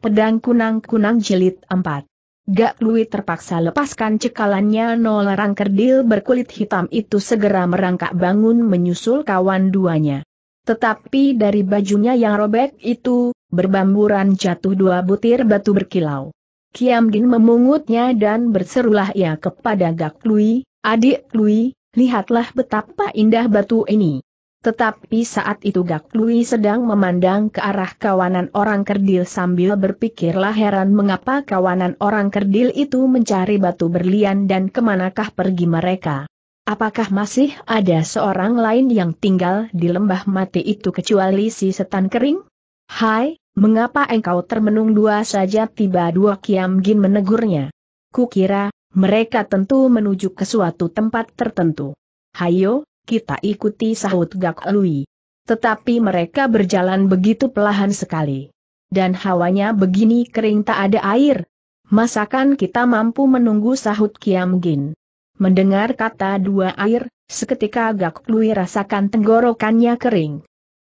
Pedang Kunang-Kunang jelit empat. Gak Lui terpaksa lepaskan cekalannya nolarang kerdil berkulit hitam itu segera merangkak bangun menyusul kawan duanya. Tetapi dari bajunya yang robek itu, berbamburan jatuh dua butir batu berkilau. Kiam Gin memungutnya dan berserulah ia kepada Gak Lui, adik Lui, lihatlah betapa indah batu ini. Tetapi saat itu Gak Lui sedang memandang ke arah kawanan orang kerdil sambil berpikirlah heran mengapa kawanan orang kerdil itu mencari batu berlian dan kemanakah pergi mereka. Apakah masih ada seorang lain yang tinggal di lembah mati itu kecuali si setan kering? Hai, mengapa engkau termenung dua saja tiba dua Kiam Gin menegurnya? Kukira, mereka tentu menuju ke suatu tempat tertentu. Hayo, kita ikuti sahut Gak Lui. Tetapi mereka berjalan begitu pelahan sekali. Dan hawanya begini kering tak ada air. Masakan kita mampu menunggu sahut Kiam Gin. Mendengar kata dua air, seketika Gak Lui rasakan tenggorokannya kering.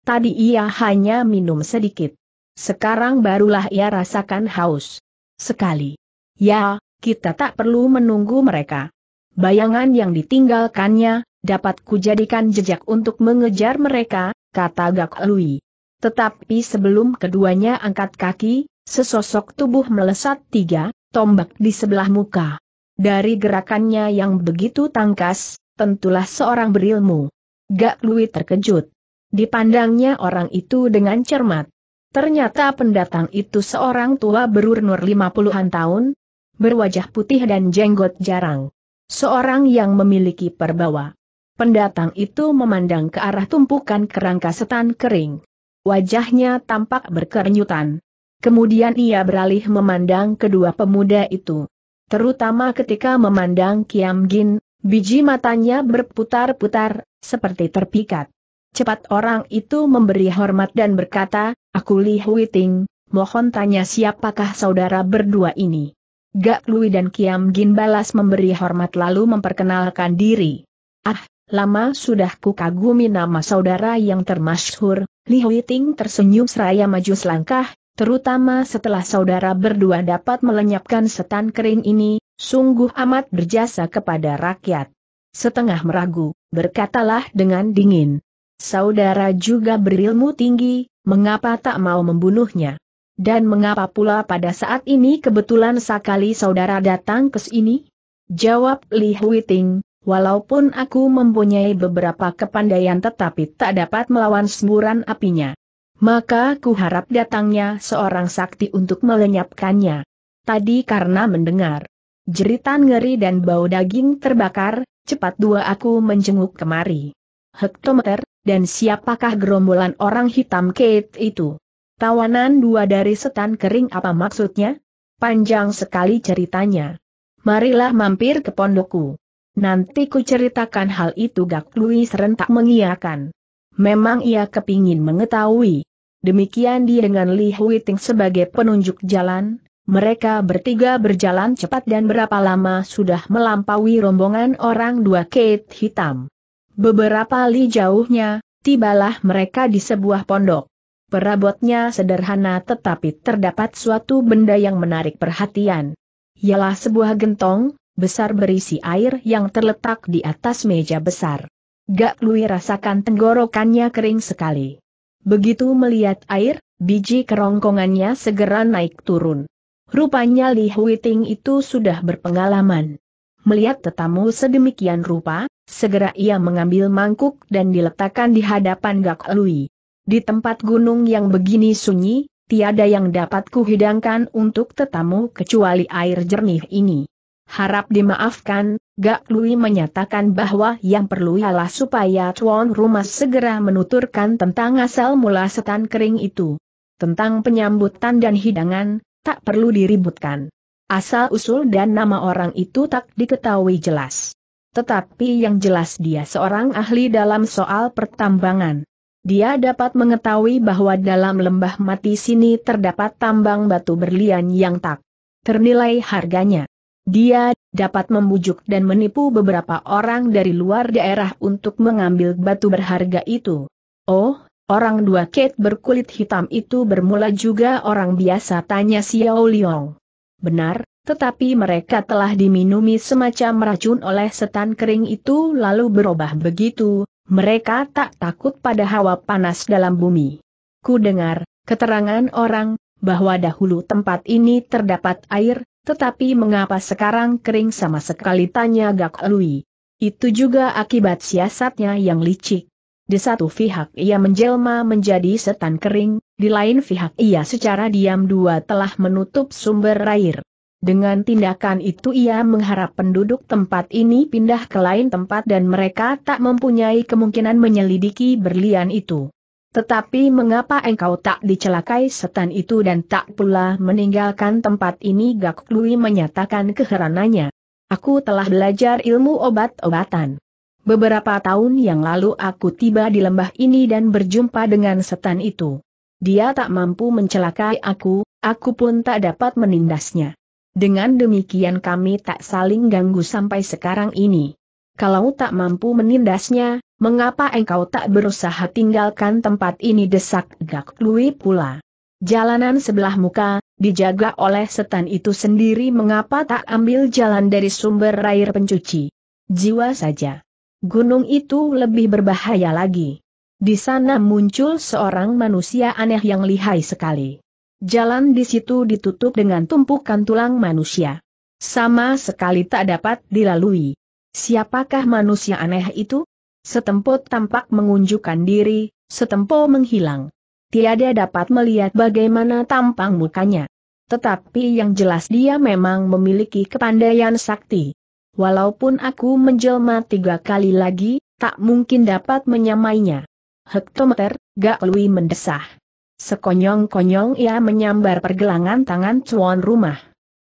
Tadi ia hanya minum sedikit. Sekarang barulah ia rasakan haus. Sekali. Ya, kita tak perlu menunggu mereka bayangan yang ditinggalkannya, dapat kujadikan jejak untuk mengejar mereka, kata Gak Lui. Tetapi sebelum keduanya angkat kaki, sesosok tubuh melesat tiga, tombak di sebelah muka. Dari gerakannya yang begitu tangkas, tentulah seorang berilmu. Gak Lui terkejut. Dipandangnya orang itu dengan cermat. Ternyata pendatang itu seorang tua berumur lima puluhan tahun, berwajah putih dan jenggot jarang. Seorang yang memiliki perbawa. Pendatang itu memandang ke arah tumpukan kerangka setan kering. Wajahnya tampak berkernyutan. Kemudian ia beralih memandang kedua pemuda itu. Terutama ketika memandang Kiam Gin, biji matanya berputar-putar, seperti terpikat. Cepat orang itu memberi hormat dan berkata, Aku Li Huiting, mohon tanya siapakah saudara berdua ini. Gak Lui dan Kiam Gin balas memberi hormat lalu memperkenalkan diri. Ah, lama sudah ku kagumi nama saudara yang termasyhur, Li Hui Ting tersenyum seraya maju selangkah, terutama setelah saudara berdua dapat melenyapkan setan kering ini, sungguh amat berjasa kepada rakyat. Setengah meragu, berkatalah dengan dingin. Saudara juga berilmu tinggi, mengapa tak mau membunuhnya? Dan mengapa pula pada saat ini kebetulan sekali saudara datang ke sini? Jawab Li Huiting, walaupun aku mempunyai beberapa kepandaian tetapi tak dapat melawan semburan apinya. Maka kuharap datangnya seorang sakti untuk melenyapkannya. Tadi karena mendengar jeritan ngeri dan bau daging terbakar, cepat dua aku menjenguk kemari. Hektometer, dan siapakah gerombolan orang hitam Kate itu? Tawanan dua dari setan kering apa maksudnya? Panjang sekali ceritanya. Marilah mampir ke pondokku. Nanti ku ceritakan hal itu Gak Lui serentak mengiakan. Memang ia kepingin mengetahui. Demikian dia dengan Li Hui ting sebagai penunjuk jalan, mereka bertiga berjalan cepat dan berapa lama sudah melampaui rombongan orang dua kait hitam. Beberapa li jauhnya, tibalah mereka di sebuah pondok. Perabotnya sederhana tetapi terdapat suatu benda yang menarik perhatian. Ialah sebuah gentong, besar berisi air yang terletak di atas meja besar. Gak Lui rasakan tenggorokannya kering sekali. Begitu melihat air, biji kerongkongannya segera naik turun. Rupanya Li Huiting itu sudah berpengalaman. Melihat tetamu sedemikian rupa, segera ia mengambil mangkuk dan diletakkan di hadapan Gak Lui. Di tempat gunung yang begini sunyi, tiada yang dapat kuhidangkan untuk tetamu kecuali air jernih ini. Harap dimaafkan, Gak Lui menyatakan bahwa yang perlu ialah supaya tuan rumah segera menuturkan tentang asal mula setan kering itu. Tentang penyambutan dan hidangan, tak perlu diributkan. Asal-usul dan nama orang itu tak diketahui jelas. Tetapi yang jelas dia seorang ahli dalam soal pertambangan. Dia dapat mengetahui bahwa dalam lembah mati sini terdapat tambang batu berlian yang tak ternilai harganya. Dia dapat membujuk dan menipu beberapa orang dari luar daerah untuk mengambil batu berharga itu. Oh, orang dua Kate berkulit hitam itu bermula juga orang biasa tanya Xiao Liong. Benar, tetapi mereka telah diminumi semacam racun oleh setan kering itu lalu berubah begitu, mereka tak takut pada hawa panas dalam bumi. Ku dengar, keterangan orang, bahwa dahulu tempat ini terdapat air, tetapi mengapa sekarang kering sama sekali tanya Gak Lui. Itu juga akibat siasatnya yang licik. Di satu pihak ia menjelma menjadi setan kering, di lain pihak ia secara diam-dua telah menutup sumber air. Dengan tindakan itu ia mengharap penduduk tempat ini pindah ke lain tempat dan mereka tak mempunyai kemungkinan menyelidiki berlian itu. Tetapi mengapa engkau tak dicelakai setan itu dan tak pula meninggalkan tempat ini Gak Lui menyatakan keheranannya. Aku telah belajar ilmu obat-obatan. Beberapa tahun yang lalu aku tiba di lembah ini dan berjumpa dengan setan itu. Dia tak mampu mencelakai aku, aku pun tak dapat menindasnya. Dengan demikian kami tak saling ganggu sampai sekarang ini. Kalau tak mampu menindasnya, mengapa engkau tak berusaha tinggalkan tempat ini desak Gak Lui pula? Jalanan sebelah muka, dijaga oleh setan itu sendiri mengapa tak ambil jalan dari sumber air pencuci? Jiwa saja. Gunung itu lebih berbahaya lagi. Di sana muncul seorang manusia aneh yang lihai sekali. Jalan di situ ditutup dengan tumpukan tulang manusia. Sama sekali tak dapat dilalui. Siapakah manusia aneh itu? Setempo tampak mengunjukkan diri, setempo menghilang. Tiada dapat melihat bagaimana tampang mukanya. Tetapi yang jelas dia memang memiliki kepandaian sakti. Walaupun aku menjelma tiga kali lagi, tak mungkin dapat menyamainya. Hektometer, Gak Lui mendesah. Sekonyong-konyong ia menyambar pergelangan tangan cuan rumah.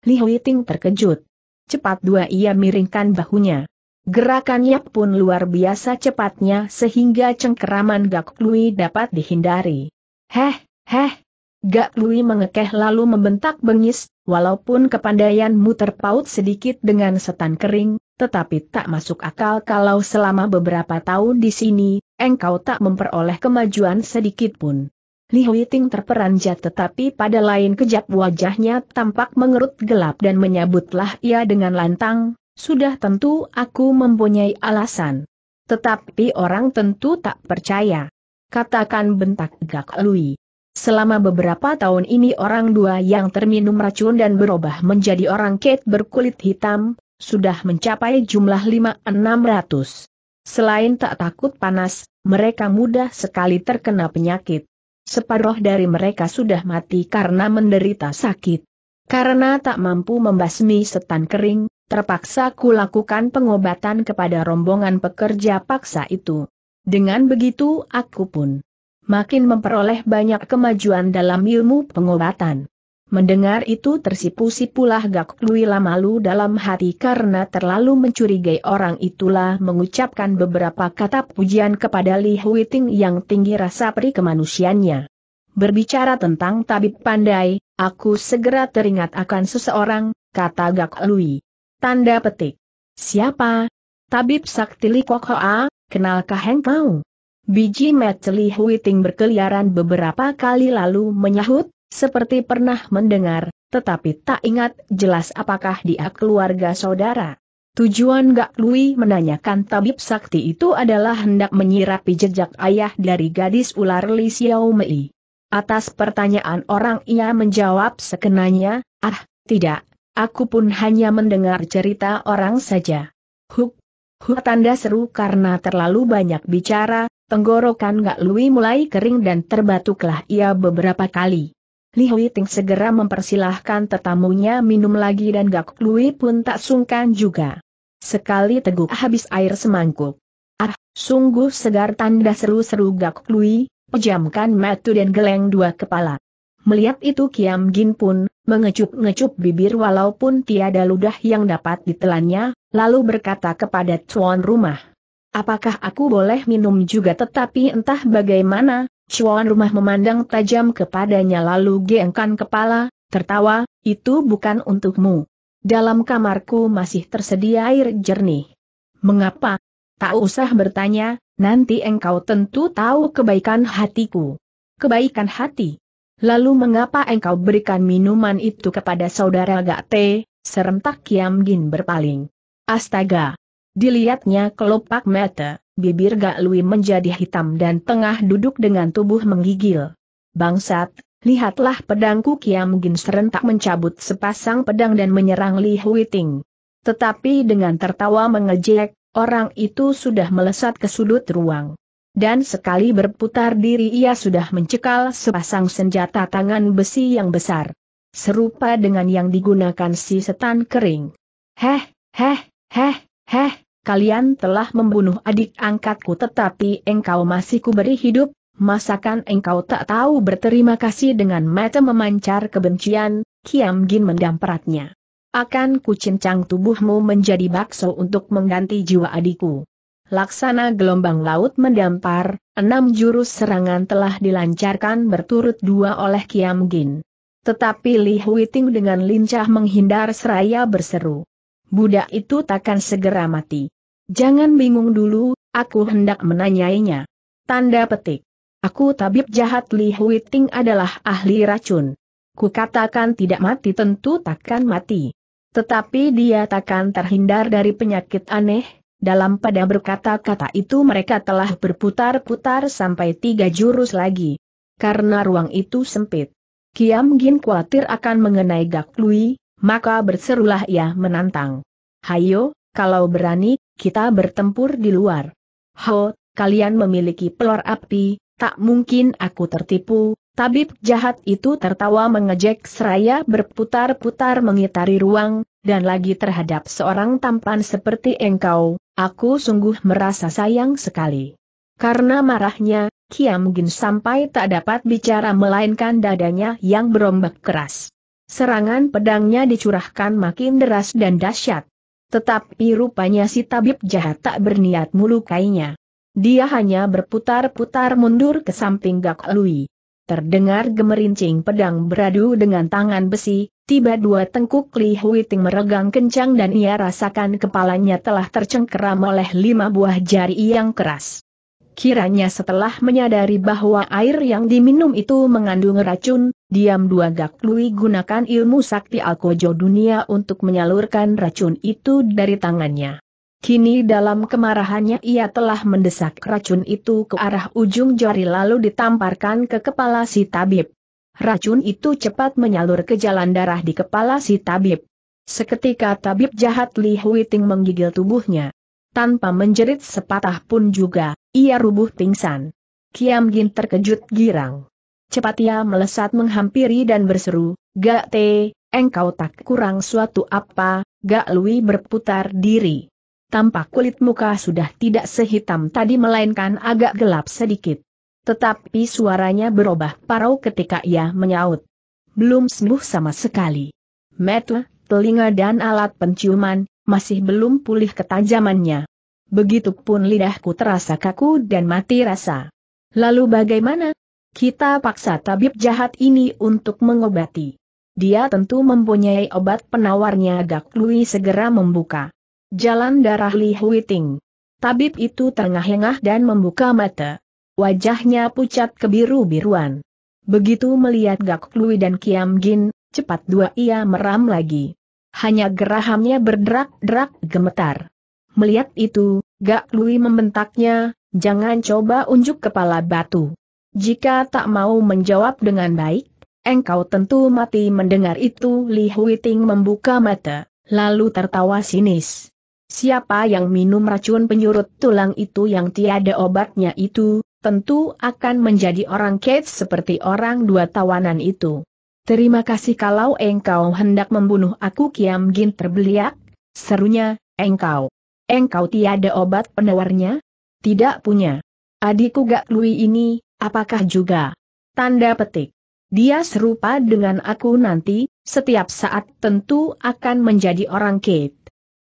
Li Huiting terkejut. Cepat dua ia miringkan bahunya. Gerakannya pun luar biasa cepatnya sehingga cengkeraman Gak Lui dapat dihindari. Heh, heh. Gak Lui mengekeh lalu membentak bengis, walaupun kepandaianmu terpaut sedikit dengan setan kering, tetapi tak masuk akal kalau selama beberapa tahun di sini, engkau tak memperoleh kemajuan sedikit pun. Li Huiting terperanjat tetapi pada lain kejap wajahnya tampak mengerut gelap dan menyebutlah ia dengan lantang, sudah tentu aku mempunyai alasan. Tetapi orang tentu tak percaya. Katakan bentak Gak Lui. Selama beberapa tahun ini orang dua yang terminum racun dan berubah menjadi orang ket berkulit hitam, sudah mencapai jumlah 5 ratus. Selain tak takut panas, mereka mudah sekali terkena penyakit. Separuh dari mereka sudah mati karena menderita sakit. Karena tak mampu membasmi setan kering, terpaksa kulakukan pengobatan kepada rombongan pekerja paksa itu. Dengan begitu aku pun makin memperoleh banyak kemajuan dalam ilmu pengobatan. Mendengar itu tersipu-sipulah Gak Lui Lamalu dalam hati karena terlalu mencurigai orang itulah mengucapkan beberapa kata pujian kepada Li Huiting yang tinggi rasa peri kemanusiaannya. Berbicara tentang tabib pandai, aku segera teringat akan seseorang, kata Gak Lui. Tanda petik. Siapa? Tabib Sakti Li Kok Hoa, kenalkah Heng Kau? Biji Met Li Huiting berkeliaran beberapa kali lalu menyahut, seperti pernah mendengar, tetapi tak ingat jelas apakah dia keluarga saudara. Tujuan Gak Lui menanyakan tabib sakti itu adalah hendak menyirapi jejak ayah dari gadis ular Li Xiao Mei. Atas pertanyaan orang ia menjawab sekenanya, ah, tidak, aku pun hanya mendengar cerita orang saja. Huk, huk tanda seru karena terlalu banyak bicara, tenggorokan Gak Lui mulai kering dan terbatuklah ia beberapa kali. Li Hui Ting segera mempersilahkan tetamunya minum lagi dan Gak Lui pun tak sungkan juga. Sekali teguk habis air semangkuk. Ah, sungguh segar tanda seru-seru Gak Lui, pejamkan mata dan geleng dua kepala. Melihat itu Kiam Gin pun, mengecup-ngecup bibir walaupun tiada ludah yang dapat ditelannya, lalu berkata kepada tuan rumah. Apakah aku boleh minum juga tetapi entah bagaimana, Cuan rumah memandang tajam kepadanya lalu gengkan kepala, tertawa, itu bukan untukmu. Dalam kamarku masih tersedia air jernih. Mengapa? Tak usah bertanya, nanti engkau tentu tahu kebaikan hatiku. Kebaikan hati? Lalu mengapa engkau berikan minuman itu kepada saudara gak Gakte, serentak Kiam Gin berpaling. Astaga! Dilihatnya kelopak mata bibir Gak Lui menjadi hitam dan tengah duduk dengan tubuh menggigil. Bangsat, lihatlah pedangku Kiam Gin serentak mencabut sepasang pedang dan menyerang Li Huiting. Tetapi dengan tertawa mengejek, orang itu sudah melesat ke sudut ruang. Dan sekali berputar diri ia sudah mencekal sepasang senjata tangan besi yang besar. Serupa dengan yang digunakan si setan kering. Heh, heh, heh, heh, kalian telah membunuh adik angkatku tetapi engkau masih kuberi hidup, masakan engkau tak tahu berterima kasih dengan mata memancar kebencian, Kiam Gin mendamperatnya. Akan kucincang tubuhmu menjadi bakso untuk mengganti jiwa adikku. Laksana gelombang laut mendampar, enam jurus serangan telah dilancarkan berturut dua oleh Kiam Gin. Tetapi Li Huiting dengan lincah menghindar seraya berseru. Budak itu takkan segera mati. Jangan bingung dulu, aku hendak menanyainya. Tanda petik. Aku tabib jahat Li Huiting adalah ahli racun. Ku katakan tidak mati tentu takkan mati. Tetapi dia takkan terhindar dari penyakit aneh, dalam pada berkata-kata itu mereka telah berputar-putar sampai tiga jurus lagi. Karena ruang itu sempit. Kiam Gin khawatir akan mengenai Gak Lui, maka berserulah ia menantang. Hayo, kalau berani, kita bertempur di luar. Ho, kalian memiliki pelor api, tak mungkin aku tertipu, tabib jahat itu tertawa mengejek seraya berputar-putar mengitari ruang, dan lagi terhadap seorang tampan seperti engkau, aku sungguh merasa sayang sekali. Karena marahnya, Kiam Gin sampai tak dapat bicara melainkan dadanya yang berombak keras. Serangan pedangnya dicurahkan makin deras dan dahsyat. Tetapi rupanya si tabib jahat tak berniat melukainya. Dia hanya berputar-putar mundur ke samping Gak Lui. Terdengar gemerincing pedang beradu dengan tangan besi, tiba dua tengkuk Li ting meregang kencang dan ia rasakan kepalanya telah tercengkeram oleh lima buah jari yang keras. Kiranya setelah menyadari bahwa air yang diminum itu mengandung racun, Diam dua gak Lui gunakan ilmu sakti Alkojo dunia untuk menyalurkan racun itu dari tangannya. Kini dalam kemarahannya ia telah mendesak racun itu ke arah ujung jari lalu ditamparkan ke kepala si tabib. Racun itu cepat menyalur ke jalan darah di kepala si tabib. Seketika tabib jahat Li Huiting menggigil tubuhnya. Tanpa menjerit sepatah pun juga, ia rubuh pingsan. Kiam Gin terkejut girang. Cepat ia melesat menghampiri dan berseru, Gak te, engkau tak kurang suatu apa, Gak Lui berputar diri. Tampak kulit muka sudah tidak sehitam tadi melainkan agak gelap sedikit. Tetapi suaranya berubah parau ketika ia menyaut. Belum sembuh sama sekali. Mata, telinga dan alat penciuman, masih belum pulih ketajamannya. Begitupun lidahku terasa kaku dan mati rasa. Lalu bagaimana? Kita paksa tabib jahat ini untuk mengobati. Dia tentu mempunyai obat penawarnya Gak Lui segera membuka. Jalan darah Li Huiting. Tabib itu terengah-engah dan membuka mata. Wajahnya pucat kebiru-biruan. Begitu melihat Gak Lui dan Kiam Gin, cepat dua ia meram lagi. Hanya gerahamnya berderak-derak gemetar. Melihat itu, Gak Lui membentaknya, jangan coba unjuk kepala batu. Jika tak mau menjawab dengan baik, engkau tentu mati mendengar itu Li Huiting membuka mata, lalu tertawa sinis. Siapa yang minum racun penyurut tulang itu yang tiada obatnya itu, tentu akan menjadi orang kets seperti orang dua tawanan itu. Terima kasih kalau engkau hendak membunuh aku Kiam Gin terbeliak, serunya, engkau. Engkau tiada obat penawarnya? Tidak punya. Adikku Gak Lui ini, Apakah juga? Tanda petik. Dia serupa dengan aku nanti, setiap saat tentu akan menjadi orang Kate.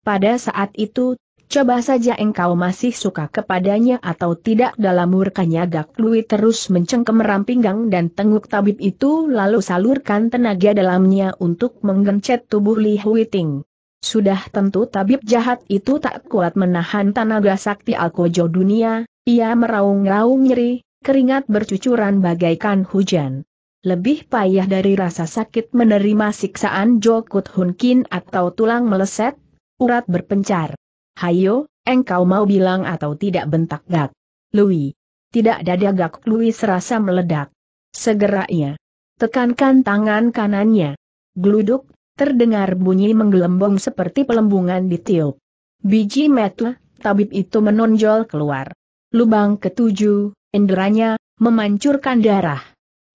Pada saat itu, coba saja engkau masih suka kepadanya atau tidak dalam murkanya Gak Lui terus mencengkem rampinggang dan tenguk tabib itu lalu salurkan tenaga dalamnya untuk menggencet tubuh Li Huiting. Sudah tentu tabib jahat itu tak kuat menahan tenaga sakti Alkojo dunia, ia meraung-raung nyeri, keringat bercucuran bagaikan hujan. Lebih payah dari rasa sakit menerima siksaan Jokut Hunkin atau tulang meleset, urat berpencar. Hayo, engkau mau bilang atau tidak bentak Gak. Louis? Tidak dada Gak Louis? serasa meledak. Segera ia tekankan tangan kanannya. Gluduk. terdengar bunyi menggelembung seperti pelembungan di tiup. Biji metel, tabib itu menonjol keluar. Lubang ketujuh, Enderanya, memancurkan darah.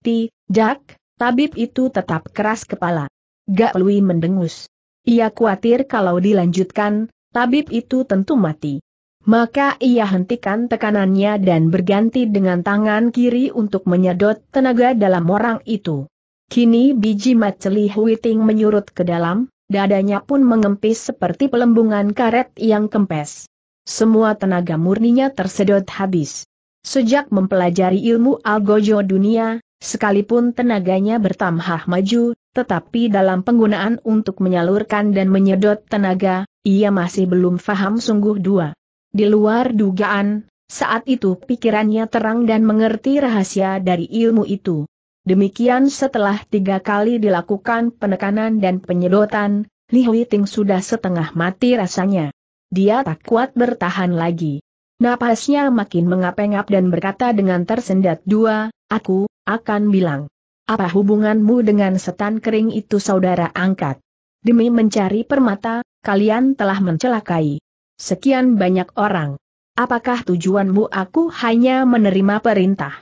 Ti, Tidak, tabib itu tetap keras kepala. Gak Lui mendengus. Ia khawatir kalau dilanjutkan, tabib itu tentu mati. Maka ia hentikan tekanannya dan berganti dengan tangan kiri untuk menyedot tenaga dalam orang itu. Kini biji maceli Huiting menyurut ke dalam, dadanya pun mengempis seperti pelembungan karet yang kempes. Semua tenaga murninya tersedot habis. Sejak mempelajari ilmu algojo dunia, sekalipun tenaganya bertambah maju, tetapi dalam penggunaan untuk menyalurkan dan menyedot tenaga, ia masih belum faham sungguh dua. Di luar dugaan, saat itu pikirannya terang dan mengerti rahasia dari ilmu itu. Demikian setelah tiga kali dilakukan penekanan dan penyedotan, Li Hui Ting sudah setengah mati rasanya. Dia tak kuat bertahan lagi. Napasnya makin mengapengap dan berkata dengan tersendat dua, aku, akan bilang. Apa hubunganmu dengan setan kering itu saudara angkat? Demi mencari permata, kalian telah mencelakai sekian banyak orang. Apakah tujuanmu aku hanya menerima perintah?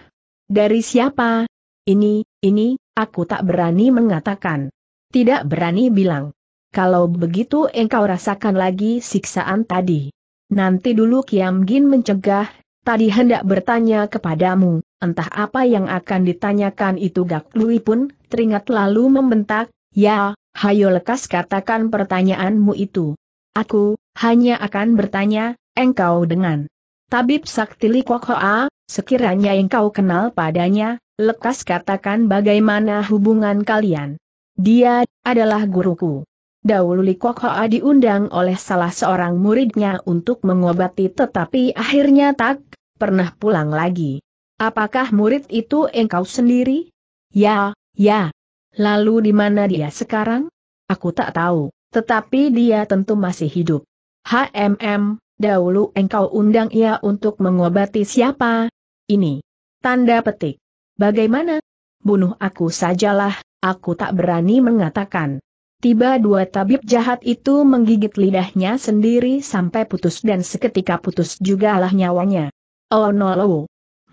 Dari siapa? Ini, ini, aku tak berani mengatakan. Tidak berani bilang. Kalau begitu engkau rasakan lagi siksaan tadi. Nanti dulu Kiam Gin mencegah, tadi hendak bertanya kepadamu, entah apa yang akan ditanyakan itu Gak Lui pun, teringat lalu membentak, ya, hayo lekas katakan pertanyaanmu itu. Aku, hanya akan bertanya, engkau dengan Tabib Sakti Li Kok Hoa, sekiranya engkau kenal padanya, lekas katakan bagaimana hubungan kalian. Dia adalah guruku. Dahulu Li Kok Hoa diundang oleh salah seorang muridnya untuk mengobati tetapi akhirnya tak pernah pulang lagi. Apakah murid itu engkau sendiri? Ya, ya. Lalu di mana dia sekarang? Aku tak tahu, tetapi dia tentu masih hidup. HMM, dahulu engkau undang ia untuk mengobati siapa? Ini. Tanda petik. Bagaimana? Bunuh aku sajalah, aku tak berani mengatakan. Tiba dua tabib jahat itu menggigit lidahnya sendiri sampai putus dan seketika putus juga lah nyawanya. Oh no lo. Oh.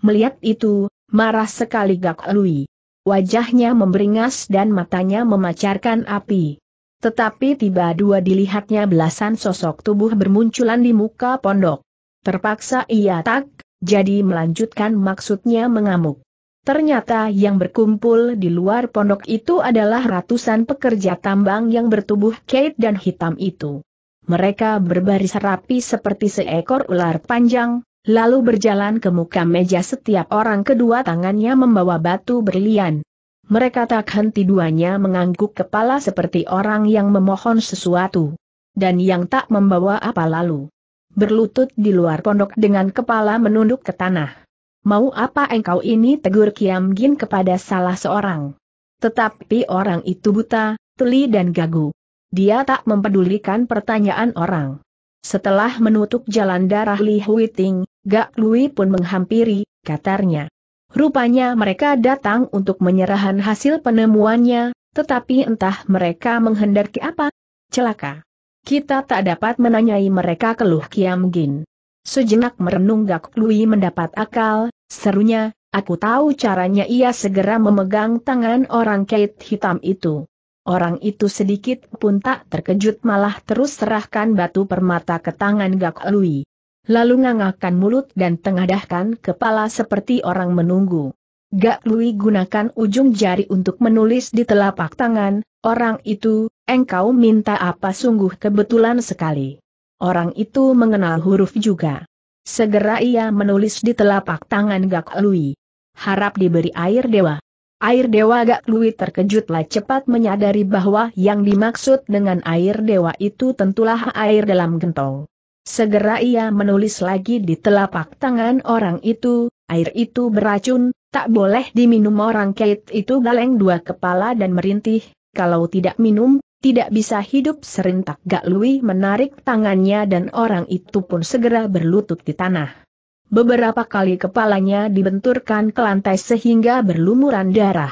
Melihat itu, marah sekali Gak Lui. Wajahnya memberingas dan matanya memacarkan api. Tetapi tiba dua dilihatnya belasan sosok tubuh bermunculan di muka pondok. Terpaksa ia tak, jadi melanjutkan maksudnya mengamuk. Ternyata yang berkumpul di luar pondok itu adalah ratusan pekerja tambang yang bertubuh kait dan hitam itu. Mereka berbaris rapi seperti seekor ular panjang, lalu berjalan ke muka meja setiap orang kedua tangannya membawa batu berlian. Mereka tak henti duanya mengangguk kepala seperti orang yang memohon sesuatu. Dan yang tak membawa apa lalu. Berlutut di luar pondok dengan kepala menunduk ke tanah. Mau apa engkau ini tegur Kiam Gin kepada salah seorang. Tetapi orang itu buta, tuli dan gagu. Dia tak mempedulikan pertanyaan orang. Setelah menutup jalan darah Li Huiting, Gak Lui pun menghampiri, katanya. Rupanya mereka datang untuk menyerahkan hasil penemuannya, tetapi entah mereka menghendaki apa. Celaka. Kita tak dapat menanyai mereka keluh Kiam Gin. Sejenak merenung Gak Lui mendapat akal, serunya, aku tahu caranya ia segera memegang tangan orang kait hitam itu. Orang itu sedikit pun tak terkejut malah terus serahkan batu permata ke tangan Gak Lui. Lalu ngangahkan mulut dan tengadahkan kepala seperti orang menunggu. Gak Lui gunakan ujung jari untuk menulis di telapak tangan, orang itu, engkau minta apa sungguh kebetulan sekali. Orang itu mengenal huruf juga. Segera ia menulis di telapak tangan Gak Lui. Harap diberi air dewa. Air dewa Gak Lui terkejutlah cepat menyadari bahwa yang dimaksud dengan air dewa itu tentulah air dalam gentong. Segera ia menulis lagi di telapak tangan orang itu, air itu beracun, tak boleh diminum orang kait itu galeng dua kepala dan merintih, kalau tidak minum, tidak bisa hidup serentak Gak Lui menarik tangannya dan orang itu pun segera berlutut di tanah. Beberapa kali kepalanya dibenturkan ke lantai sehingga berlumuran darah.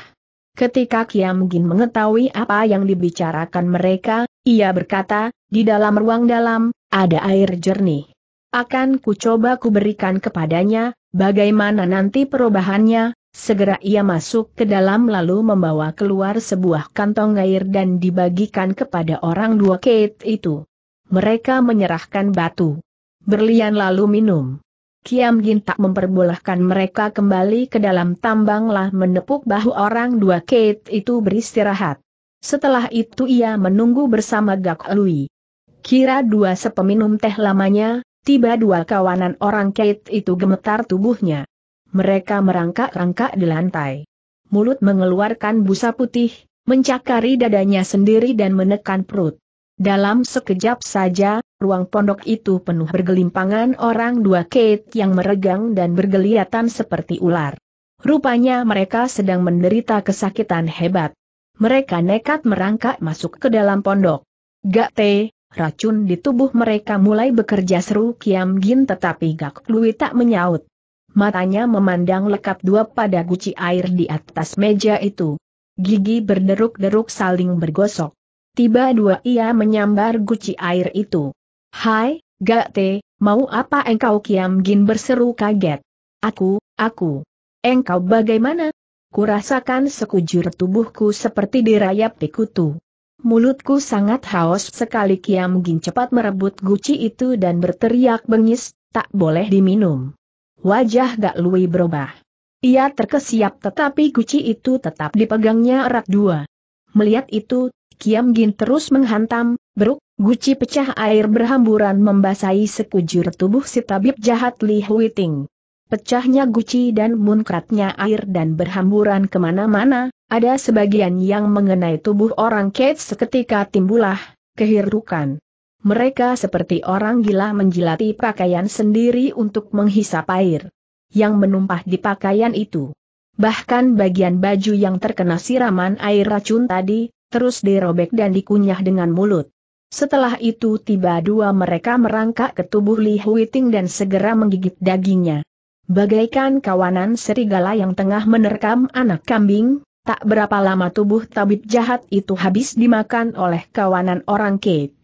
Ketika Gin mengetahui apa yang dibicarakan mereka, ia berkata, di dalam ruang dalam, ada air jernih. Akan ku coba kuberikan kepadanya, bagaimana nanti perubahannya, Segera ia masuk ke dalam lalu membawa keluar sebuah kantong air dan dibagikan kepada orang dua Kate itu. Mereka menyerahkan batu. Berlian lalu minum. Kiam Gin tak memperbolehkan mereka kembali ke dalam tambanglah menepuk bahu orang dua Kate itu beristirahat. Setelah itu ia menunggu bersama Gak Lui. Kira dua sepeminum teh lamanya, tiba dua kawanan orang Kate itu gemetar tubuhnya. Mereka merangkak-rangkak di lantai. Mulut mengeluarkan busa putih, mencakari dadanya sendiri dan menekan perut. Dalam sekejap saja, ruang pondok itu penuh bergelimpangan orang dua Kate yang meregang dan bergeliatan seperti ular. Rupanya mereka sedang menderita kesakitan hebat. Mereka nekat merangkak masuk ke dalam pondok. Gak te, racun di tubuh mereka mulai bekerja seru Kiam Gin tetapi Gak Lui tak menyaut matanya memandang lekat dua pada guci air di atas meja itu. Gigi berderuk-deruk saling bergosok. Tiba dua ia menyambar guci air itu. Hai, Gate, mau apa engkau Kiam Gin berseru kaget. Aku, aku. Engkau bagaimana? Kurasakan sekujur tubuhku seperti dirayap tikutu. Mulutku sangat haus sekali Kiam Gin cepat merebut guci itu dan berteriak bengis, tak boleh diminum. Wajah Gak Lui berubah. Ia terkesiap tetapi guci itu tetap dipegangnya erat dua. Melihat itu, Kiam Gin terus menghantam, beruk, guci pecah air berhamburan membasahi sekujur tubuh si tabib jahat Li Huiting. Pecahnya guci dan munkratnya air dan berhamburan kemana-mana, ada sebagian yang mengenai tubuh orang Kate seketika timbulah kehirukan. Mereka seperti orang gila menjilati pakaian sendiri untuk menghisap air yang menumpah di pakaian itu. Bahkan bagian baju yang terkena siraman air racun tadi, terus dirobek dan dikunyah dengan mulut. Setelah itu tiba dua mereka merangkak ke tubuh Li Huiting dan segera menggigit dagingnya. Bagaikan kawanan serigala yang tengah menerkam anak kambing, tak berapa lama tubuh tabib jahat itu habis dimakan oleh kawanan orang Kate.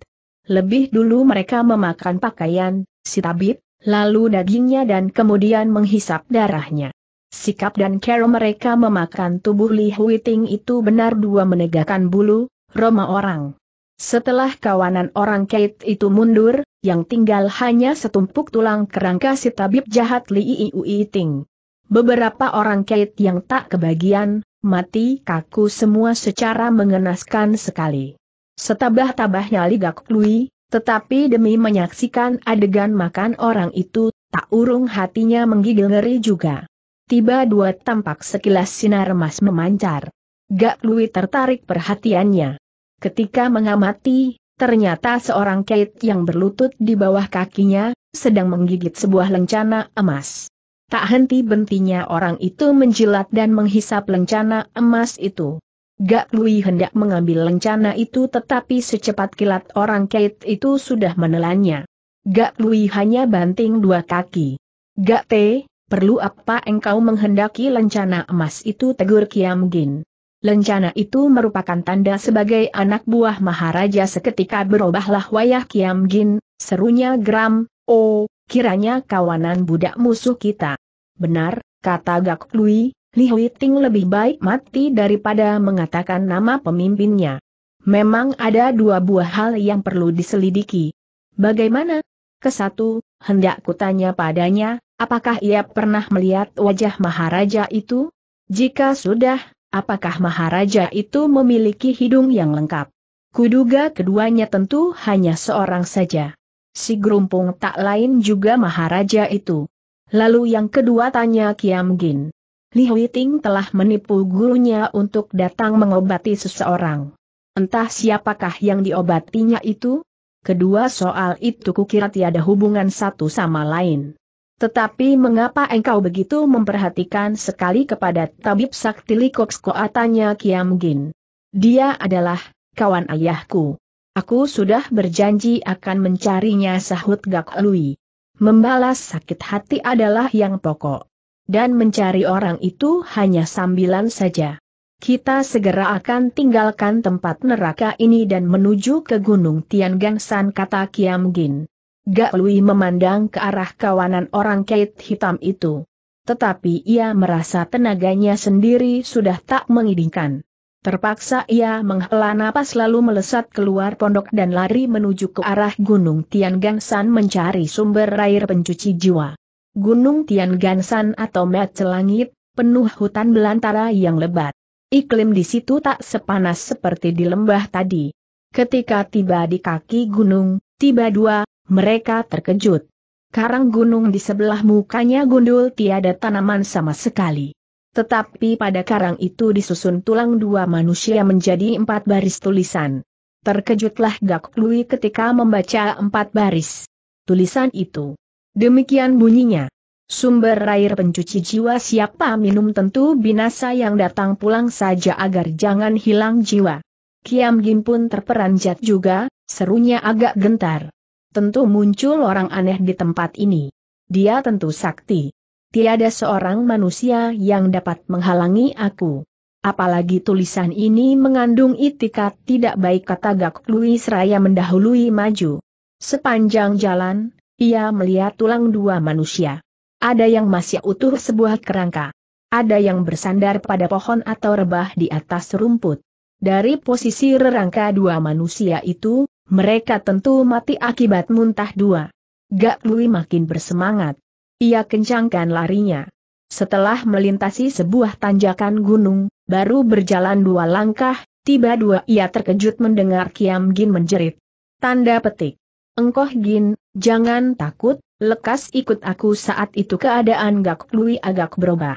Lebih dulu mereka memakan pakaian, si tabib, lalu dagingnya dan kemudian menghisap darahnya. Sikap dan cara mereka memakan tubuh Li Huiting itu benar dua menegakkan bulu, Roma orang. Setelah kawanan orang Kate itu mundur, yang tinggal hanya setumpuk tulang kerangka si tabib jahat Li Huiting. Beberapa orang Kate yang tak kebagian, mati kaku semua secara mengenaskan sekali setabah-tabahnya Liga lui, tetapi demi menyaksikan adegan makan orang itu, tak urung hatinya menggigil ngeri juga. Tiba dua tampak sekilas sinar emas memancar. Gak Lui tertarik perhatiannya. Ketika mengamati, ternyata seorang kait yang berlutut di bawah kakinya, sedang menggigit sebuah lencana emas. Tak henti-bentinya orang itu menjilat dan menghisap lencana emas itu. Gak Lui hendak mengambil lencana itu tetapi secepat kilat orang Kate itu sudah menelannya. Gak Lui hanya banting dua kaki. Gak T, perlu apa engkau menghendaki lencana emas itu tegur Kiam Gin. Lencana itu merupakan tanda sebagai anak buah Maharaja seketika berubahlah wayah Kiam Gin, serunya Gram. oh, kiranya kawanan budak musuh kita. Benar, kata Gak Lui, Li Hui Ting lebih baik mati daripada mengatakan nama pemimpinnya. Memang ada dua buah hal yang perlu diselidiki. Bagaimana? Kesatu, hendak kutanya padanya, apakah ia pernah melihat wajah Maharaja itu? Jika sudah, apakah Maharaja itu memiliki hidung yang lengkap? Kuduga keduanya tentu hanya seorang saja. Si gerumpung tak lain juga Maharaja itu. Lalu yang kedua tanya Kiam Gin. Li Huiting telah menipu gurunya untuk datang mengobati seseorang. Entah siapakah yang diobatinya itu? Kedua soal itu kukira tiada hubungan satu sama lain. Tetapi mengapa engkau begitu memperhatikan sekali kepada tabib sakti Likoksko atanya Gin? Dia adalah kawan ayahku. Aku sudah berjanji akan mencarinya sahut Gak Lui. Membalas sakit hati adalah yang pokok dan mencari orang itu hanya sambilan saja. Kita segera akan tinggalkan tempat neraka ini dan menuju ke Gunung Tian Gang San kata Kiam Gin. Gak Lui memandang ke arah kawanan orang kait hitam itu. Tetapi ia merasa tenaganya sendiri sudah tak mengidinkan. Terpaksa ia menghela napas lalu melesat keluar pondok dan lari menuju ke arah Gunung Tian Gang San mencari sumber air pencuci jiwa. Gunung Tian Gansan atau Langit, penuh hutan belantara yang lebat. Iklim di situ tak sepanas seperti di lembah tadi. Ketika tiba di kaki gunung, tiba dua, mereka terkejut. Karang gunung di sebelah mukanya gundul tiada tanaman sama sekali. Tetapi pada karang itu disusun tulang dua manusia menjadi empat baris tulisan. Terkejutlah Gak Lui ketika membaca empat baris tulisan itu. Demikian bunyinya. Sumber air pencuci jiwa siapa minum tentu binasa yang datang pulang saja agar jangan hilang jiwa. Kiam Gim pun terperanjat juga, serunya agak gentar. Tentu muncul orang aneh di tempat ini. Dia tentu sakti. Tiada seorang manusia yang dapat menghalangi aku. Apalagi tulisan ini mengandung itikat tidak baik kata Gak Lui seraya mendahului maju. Sepanjang jalan, ia melihat tulang dua manusia. Ada yang masih utuh sebuah kerangka. Ada yang bersandar pada pohon atau rebah di atas rumput. Dari posisi rerangka dua manusia itu, mereka tentu mati akibat muntah dua. Gak Lui makin bersemangat. Ia kencangkan larinya. Setelah melintasi sebuah tanjakan gunung, baru berjalan dua langkah, tiba dua ia terkejut mendengar Kiam Gin menjerit. Tanda petik. Engkoh Gin, jangan takut, lekas ikut aku saat itu keadaan Gak Lui agak berubah.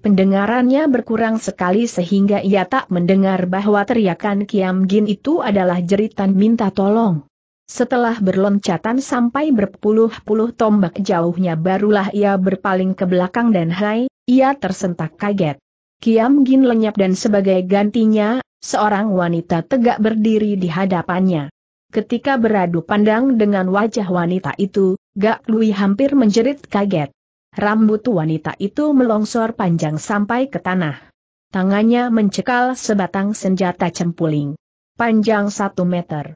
Pendengarannya berkurang sekali sehingga ia tak mendengar bahwa teriakan Kiam Gin itu adalah jeritan minta tolong. Setelah berloncatan sampai berpuluh-puluh tombak jauhnya barulah ia berpaling ke belakang dan hai, ia tersentak kaget. Kiam Gin lenyap dan sebagai gantinya, seorang wanita tegak berdiri di hadapannya. Ketika beradu pandang dengan wajah wanita itu, Gak Lui hampir menjerit kaget. Rambut wanita itu melongsor panjang sampai ke tanah. Tangannya mencekal sebatang senjata cempuling. Panjang satu meter.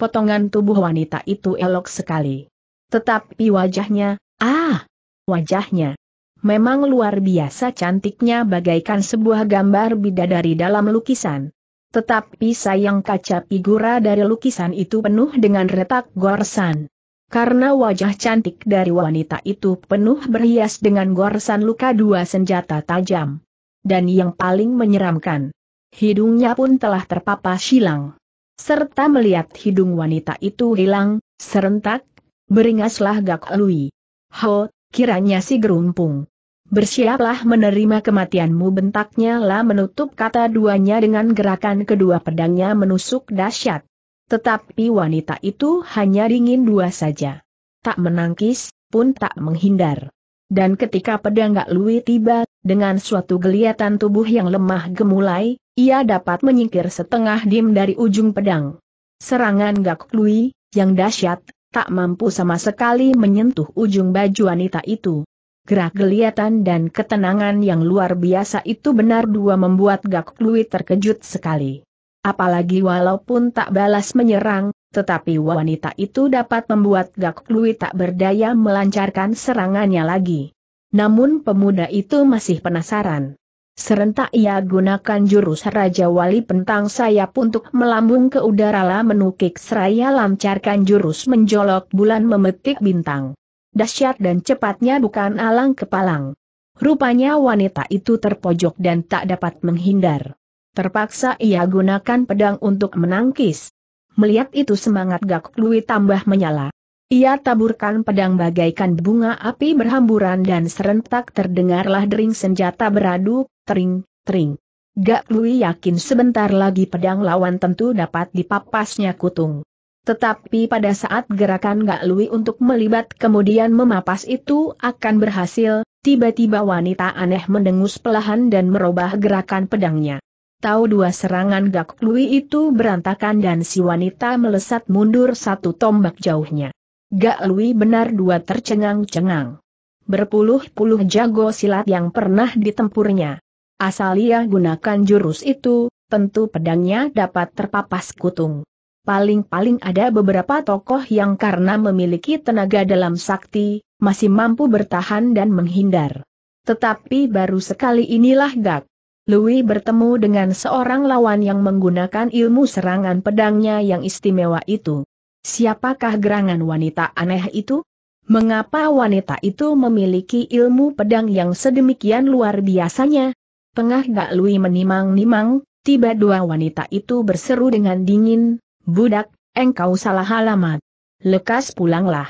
Potongan tubuh wanita itu elok sekali. Tetapi wajahnya, ah, wajahnya. Memang luar biasa cantiknya bagaikan sebuah gambar bidadari dalam lukisan. Tetapi sayang kaca figura dari lukisan itu penuh dengan retak gorsan. Karena wajah cantik dari wanita itu penuh berhias dengan gorsan luka dua senjata tajam. Dan yang paling menyeramkan, hidungnya pun telah terpapas silang. Serta melihat hidung wanita itu hilang, serentak, beringaslah Gak Lui. Ho, kiranya si gerumpung bersiaplah menerima kematianmu bentaknya lah menutup kata duanya dengan gerakan kedua pedangnya menusuk dahsyat. Tetapi wanita itu hanya dingin dua saja. Tak menangkis, pun tak menghindar. Dan ketika pedang Gak Lui tiba, dengan suatu geliatan tubuh yang lemah gemulai, ia dapat menyingkir setengah dim dari ujung pedang. Serangan Gak Lui, yang dahsyat, tak mampu sama sekali menyentuh ujung baju wanita itu. Gerak geliatan dan ketenangan yang luar biasa itu benar dua membuat Gak Lui terkejut sekali. Apalagi walaupun tak balas menyerang, tetapi wanita itu dapat membuat Gak Lui tak berdaya melancarkan serangannya lagi. Namun pemuda itu masih penasaran. Serentak ia gunakan jurus Raja Wali Pentang Sayap untuk melambung ke udara lah menukik seraya lancarkan jurus menjolok bulan memetik bintang dahsyat dan cepatnya bukan alang kepalang. Rupanya wanita itu terpojok dan tak dapat menghindar. Terpaksa ia gunakan pedang untuk menangkis. Melihat itu semangat Gak Lui tambah menyala. Ia taburkan pedang bagaikan bunga api berhamburan dan serentak terdengarlah dering senjata beradu, tering, tering. Gak Lui yakin sebentar lagi pedang lawan tentu dapat dipapasnya kutung. Tetapi pada saat gerakan Gak Lui untuk melibat kemudian memapas itu akan berhasil, tiba-tiba wanita aneh mendengus pelahan dan merubah gerakan pedangnya. Tahu dua serangan Gak Lui itu berantakan dan si wanita melesat mundur satu tombak jauhnya. Gak Lui benar dua tercengang-cengang. Berpuluh-puluh jago silat yang pernah ditempurnya. Asal ia gunakan jurus itu, tentu pedangnya dapat terpapas kutung paling-paling ada beberapa tokoh yang karena memiliki tenaga dalam sakti, masih mampu bertahan dan menghindar. Tetapi baru sekali inilah Gak. Louis bertemu dengan seorang lawan yang menggunakan ilmu serangan pedangnya yang istimewa itu. Siapakah gerangan wanita aneh itu? Mengapa wanita itu memiliki ilmu pedang yang sedemikian luar biasanya? Tengah Gak Louis menimang-nimang, tiba dua wanita itu berseru dengan dingin, Budak, engkau salah alamat. Lekas pulanglah.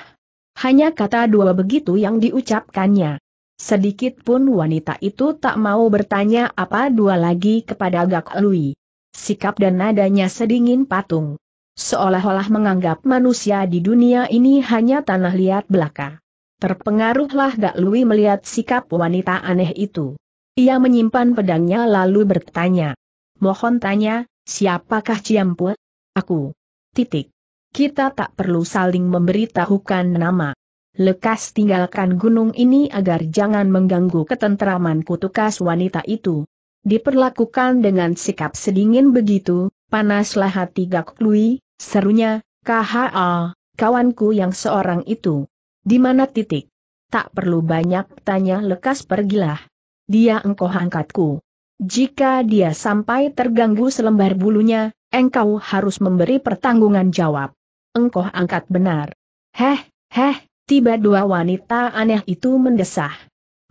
Hanya kata dua begitu yang diucapkannya. Sedikit pun wanita itu tak mau bertanya apa dua lagi kepada Gak Lui. Sikap dan nadanya sedingin patung. Seolah-olah menganggap manusia di dunia ini hanya tanah liat belaka. Terpengaruhlah Gak Lui melihat sikap wanita aneh itu. Ia menyimpan pedangnya lalu bertanya. Mohon tanya, siapakah Ciampu? Aku. Titik. Kita tak perlu saling memberitahukan nama. Lekas tinggalkan gunung ini agar jangan mengganggu ketentraman kutukas wanita itu. Diperlakukan dengan sikap sedingin begitu, panaslah hati Gak Lui, serunya, KHA, kawanku yang seorang itu. Di mana titik? Tak perlu banyak tanya lekas pergilah. Dia engkau angkatku. Jika dia sampai terganggu selembar bulunya, engkau harus memberi pertanggungan jawab. Engkau angkat benar. Heh, heh, tiba dua wanita aneh itu mendesah.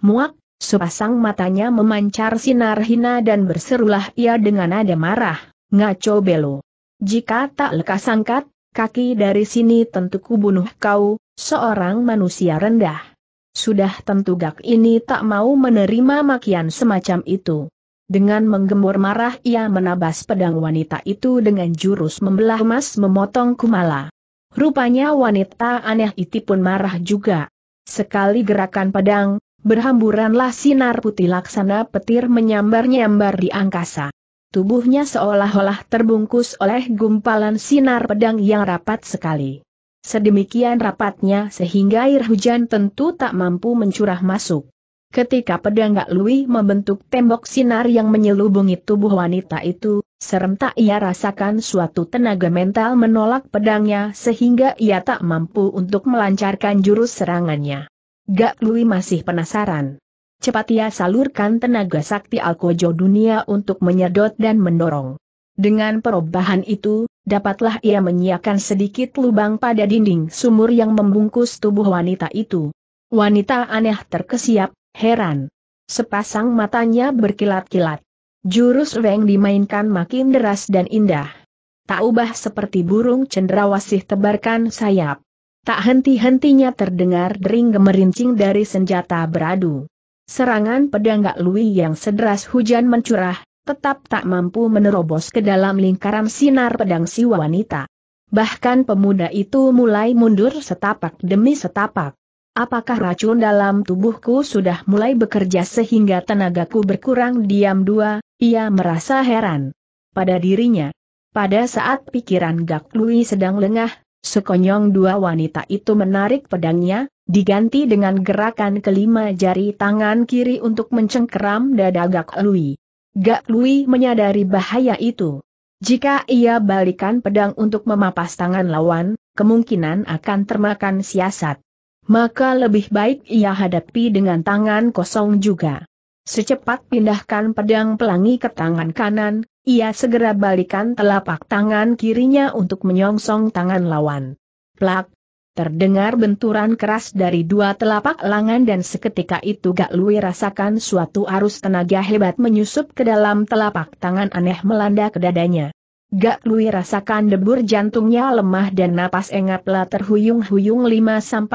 Muak, sepasang matanya memancar sinar hina dan berserulah ia dengan nada marah, ngaco belo. Jika tak lekas angkat, kaki dari sini tentu kubunuh kau, seorang manusia rendah. Sudah tentu gak ini tak mau menerima makian semacam itu. Dengan menggembor marah ia menabas pedang wanita itu dengan jurus membelah emas memotong kumala. Rupanya wanita aneh itu pun marah juga. Sekali gerakan pedang, berhamburanlah sinar putih laksana petir menyambar-nyambar di angkasa. Tubuhnya seolah-olah terbungkus oleh gumpalan sinar pedang yang rapat sekali. Sedemikian rapatnya sehingga air hujan tentu tak mampu mencurah masuk. Ketika pedang Gak Lui membentuk tembok sinar yang menyelubungi tubuh wanita itu, serentak ia rasakan suatu tenaga mental menolak pedangnya sehingga ia tak mampu untuk melancarkan jurus serangannya. Gak Lui masih penasaran. Cepat ia salurkan tenaga sakti Alkojo dunia untuk menyedot dan mendorong. Dengan perubahan itu, dapatlah ia menyiakan sedikit lubang pada dinding sumur yang membungkus tubuh wanita itu. Wanita aneh terkesiap, Heran. Sepasang matanya berkilat-kilat. Jurus Weng dimainkan makin deras dan indah. Tak ubah seperti burung cendrawasih tebarkan sayap. Tak henti-hentinya terdengar dering gemerincing dari senjata beradu. Serangan pedang Gak Lui yang sederas hujan mencurah, tetap tak mampu menerobos ke dalam lingkaran sinar pedang si wanita. Bahkan pemuda itu mulai mundur setapak demi setapak. Apakah racun dalam tubuhku sudah mulai bekerja sehingga tenagaku berkurang diam dua, ia merasa heran. Pada dirinya, pada saat pikiran Gak Lui sedang lengah, sekonyong dua wanita itu menarik pedangnya, diganti dengan gerakan kelima jari tangan kiri untuk mencengkeram dada Gak Lui. Gak Lui menyadari bahaya itu. Jika ia balikan pedang untuk memapas tangan lawan, kemungkinan akan termakan siasat maka lebih baik ia hadapi dengan tangan kosong juga. Secepat pindahkan pedang pelangi ke tangan kanan, ia segera balikan telapak tangan kirinya untuk menyongsong tangan lawan. Plak! Terdengar benturan keras dari dua telapak lengan dan seketika itu Gak Lui rasakan suatu arus tenaga hebat menyusup ke dalam telapak tangan aneh melanda ke dadanya. Gak Lui rasakan debur jantungnya lemah dan napas engaplah terhuyung-huyung 5-6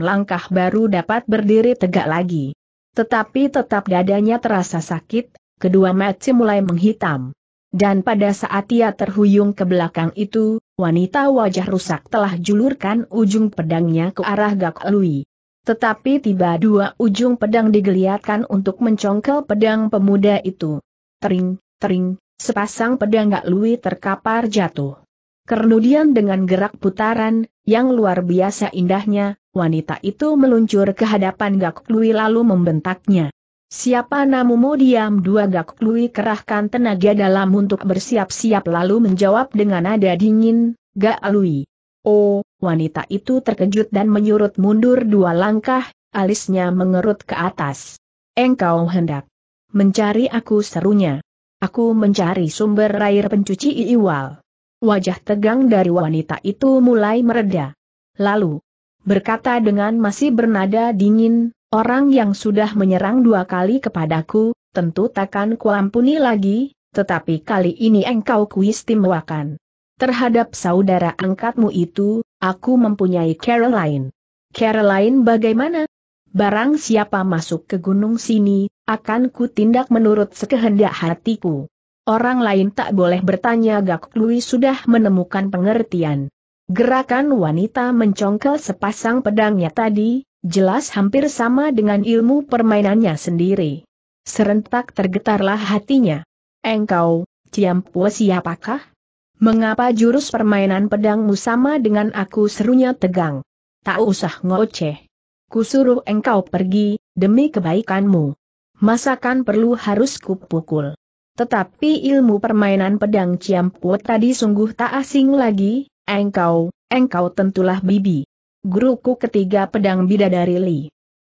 langkah baru dapat berdiri tegak lagi. Tetapi tetap dadanya terasa sakit, kedua mati mulai menghitam. Dan pada saat ia terhuyung ke belakang itu, wanita wajah rusak telah julurkan ujung pedangnya ke arah Gak Lui. Tetapi tiba dua ujung pedang digeliatkan untuk mencongkel pedang pemuda itu. Tering, tering, Sepasang pedang Gak Lui terkapar jatuh. Kernudian dengan gerak putaran, yang luar biasa indahnya, wanita itu meluncur ke hadapan Gak Lui lalu membentaknya. Siapa namumu diam dua Gak Lui kerahkan tenaga dalam untuk bersiap-siap lalu menjawab dengan nada dingin, Gak Lui. Oh, wanita itu terkejut dan menyurut mundur dua langkah, alisnya mengerut ke atas. Engkau hendak mencari aku serunya. Aku mencari sumber air pencuci iwal. Wajah tegang dari wanita itu mulai mereda. Lalu, berkata dengan masih bernada dingin, orang yang sudah menyerang dua kali kepadaku, tentu takkan kuampuni lagi, tetapi kali ini engkau kuistimewakan. Terhadap saudara angkatmu itu, aku mempunyai Caroline. Caroline bagaimana? Barang siapa masuk ke gunung sini, akan ku tindak menurut sekehendak hatiku. Orang lain tak boleh bertanya Gak Lui sudah menemukan pengertian. Gerakan wanita mencongkel sepasang pedangnya tadi, jelas hampir sama dengan ilmu permainannya sendiri. Serentak tergetarlah hatinya. Engkau, Ciampu siapakah? Mengapa jurus permainan pedangmu sama dengan aku serunya tegang? Tak usah ngoceh. Kusuruh engkau pergi, demi kebaikanmu masakan perlu harus kupukul. Tetapi ilmu permainan pedang Ciampu tadi sungguh tak asing lagi, engkau, engkau tentulah bibi. Guruku ketiga pedang bidadari Li.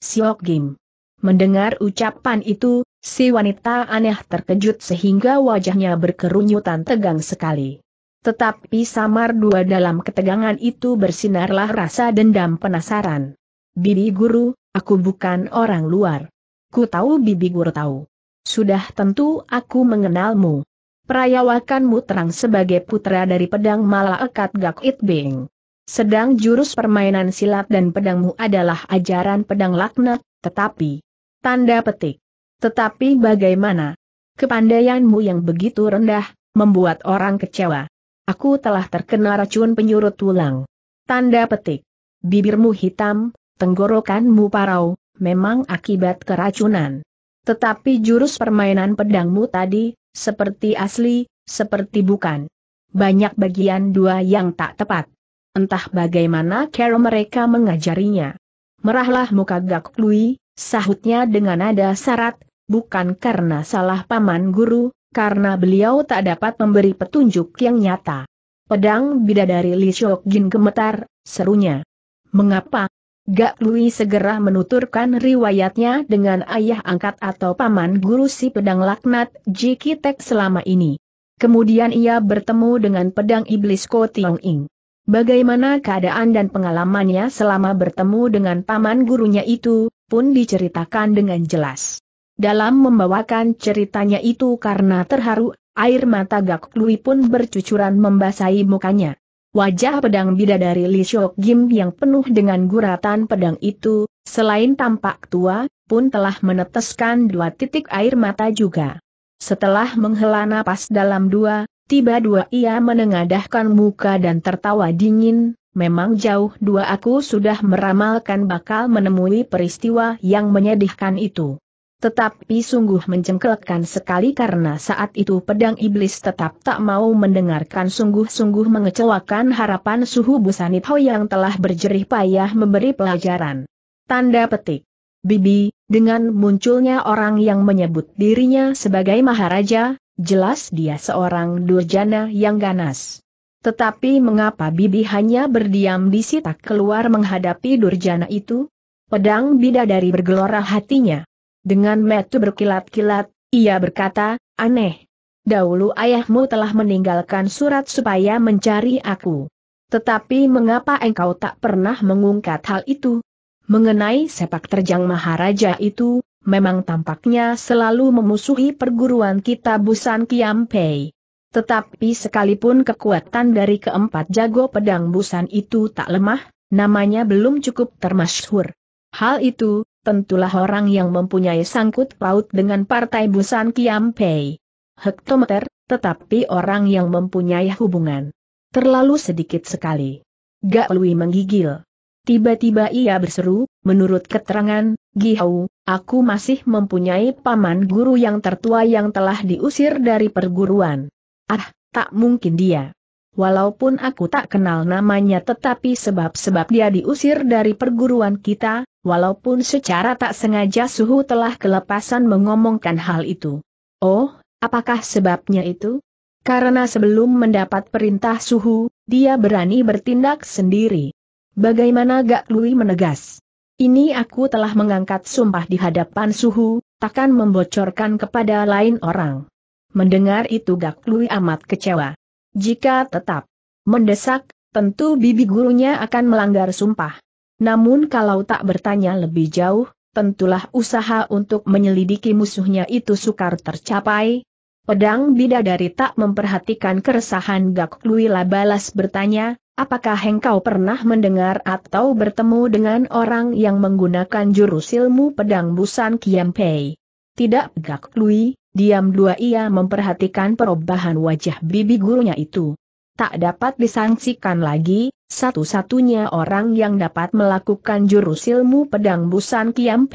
Siok Gim. Mendengar ucapan itu, si wanita aneh terkejut sehingga wajahnya berkerunyutan tegang sekali. Tetapi samar dua dalam ketegangan itu bersinarlah rasa dendam penasaran. Bibi guru, aku bukan orang luar. Ku tahu bibi guru tahu. Sudah tentu aku mengenalmu. Perayawakanmu terang sebagai putra dari pedang malaekat Gak It Bing. Sedang jurus permainan silat dan pedangmu adalah ajaran pedang laknat, tetapi... Tanda petik. Tetapi bagaimana? Kepandaianmu yang begitu rendah, membuat orang kecewa. Aku telah terkena racun penyurut tulang. Tanda petik. Bibirmu hitam, tenggorokanmu parau, memang akibat keracunan. Tetapi jurus permainan pedangmu tadi, seperti asli, seperti bukan. Banyak bagian dua yang tak tepat. Entah bagaimana cara mereka mengajarinya. Merahlah muka Gak Lui, sahutnya dengan nada syarat, bukan karena salah paman guru, karena beliau tak dapat memberi petunjuk yang nyata. Pedang bidadari Li Shok Jin gemetar, serunya. Mengapa, Gak Lui segera menuturkan riwayatnya dengan ayah angkat atau paman guru si pedang laknat Jikitek selama ini. Kemudian ia bertemu dengan pedang iblis Ko Tiong Ing. Bagaimana keadaan dan pengalamannya selama bertemu dengan paman gurunya itu, pun diceritakan dengan jelas. Dalam membawakan ceritanya itu karena terharu, air mata Gak Lui pun bercucuran membasahi mukanya. Wajah pedang bidadari Li Shok Gim yang penuh dengan guratan pedang itu, selain tampak tua, pun telah meneteskan dua titik air mata juga. Setelah menghela napas dalam dua, tiba dua ia menengadahkan muka dan tertawa dingin, memang jauh dua aku sudah meramalkan bakal menemui peristiwa yang menyedihkan itu. Tetapi sungguh mencengkelkan sekali karena saat itu pedang iblis tetap tak mau mendengarkan sungguh-sungguh mengecewakan harapan suhu busanit ho yang telah berjerih payah memberi pelajaran. Tanda petik. Bibi, dengan munculnya orang yang menyebut dirinya sebagai Maharaja, jelas dia seorang durjana yang ganas. Tetapi mengapa Bibi hanya berdiam di sitak keluar menghadapi durjana itu? Pedang bidadari bergelora hatinya. Dengan metu berkilat-kilat, ia berkata, aneh. Dahulu ayahmu telah meninggalkan surat supaya mencari aku. Tetapi mengapa engkau tak pernah mengungkap hal itu? Mengenai sepak terjang Maharaja itu, memang tampaknya selalu memusuhi perguruan kita Busan Kiampei. Tetapi sekalipun kekuatan dari keempat jago pedang Busan itu tak lemah, namanya belum cukup termasyhur. Hal itu, tentulah orang yang mempunyai sangkut paut dengan partai Busan Kiampei. Hektometer, tetapi orang yang mempunyai hubungan. Terlalu sedikit sekali. Gak Lui menggigil. Tiba-tiba ia berseru, menurut keterangan, Gihau, aku masih mempunyai paman guru yang tertua yang telah diusir dari perguruan. Ah, tak mungkin dia walaupun aku tak kenal namanya tetapi sebab-sebab dia diusir dari perguruan kita, walaupun secara tak sengaja Suhu telah kelepasan mengomongkan hal itu. Oh, apakah sebabnya itu? Karena sebelum mendapat perintah Suhu, dia berani bertindak sendiri. Bagaimana Gak Lui menegas? Ini aku telah mengangkat sumpah di hadapan Suhu, takkan membocorkan kepada lain orang. Mendengar itu Gak Lui amat kecewa. Jika tetap mendesak, tentu bibi gurunya akan melanggar sumpah. Namun kalau tak bertanya lebih jauh, tentulah usaha untuk menyelidiki musuhnya itu sukar tercapai. Pedang bidadari tak memperhatikan keresahan Gak Luila balas bertanya, apakah engkau pernah mendengar atau bertemu dengan orang yang menggunakan jurus ilmu pedang busan Kiampei? Tidak gak Lui, diam dua ia memperhatikan perubahan wajah bibi gurunya itu. Tak dapat disangsikan lagi, satu-satunya orang yang dapat melakukan jurus ilmu pedang busan Kiam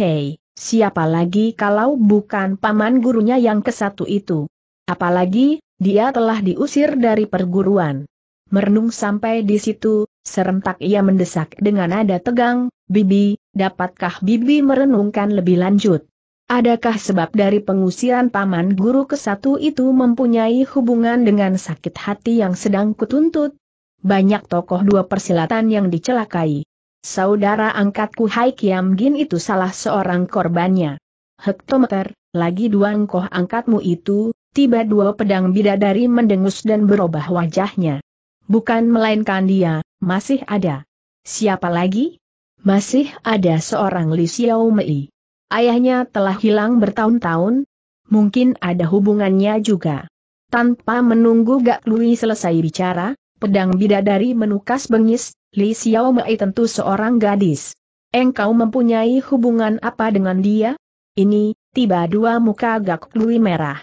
Siapa lagi kalau bukan paman gurunya yang kesatu itu? Apalagi, dia telah diusir dari perguruan. Merenung sampai di situ, serentak ia mendesak dengan nada tegang, Bibi, dapatkah Bibi merenungkan lebih lanjut? Adakah sebab dari pengusiran paman guru ke satu itu mempunyai hubungan dengan sakit hati yang sedang kutuntut? Banyak tokoh dua persilatan yang dicelakai. Saudara angkatku Hai Kiam Gin itu salah seorang korbannya. Hektometer, lagi dua engkoh angkatmu itu, tiba dua pedang bidadari mendengus dan berubah wajahnya. Bukan melainkan dia, masih ada. Siapa lagi? Masih ada seorang Li Xiaomei. Ayahnya telah hilang bertahun-tahun, mungkin ada hubungannya juga. Tanpa menunggu Gak Lui selesai bicara, pedang bidadari menukas bengis, Li Xiao Mei tentu seorang gadis. Engkau mempunyai hubungan apa dengan dia? Ini, tiba dua muka Gak Lui merah.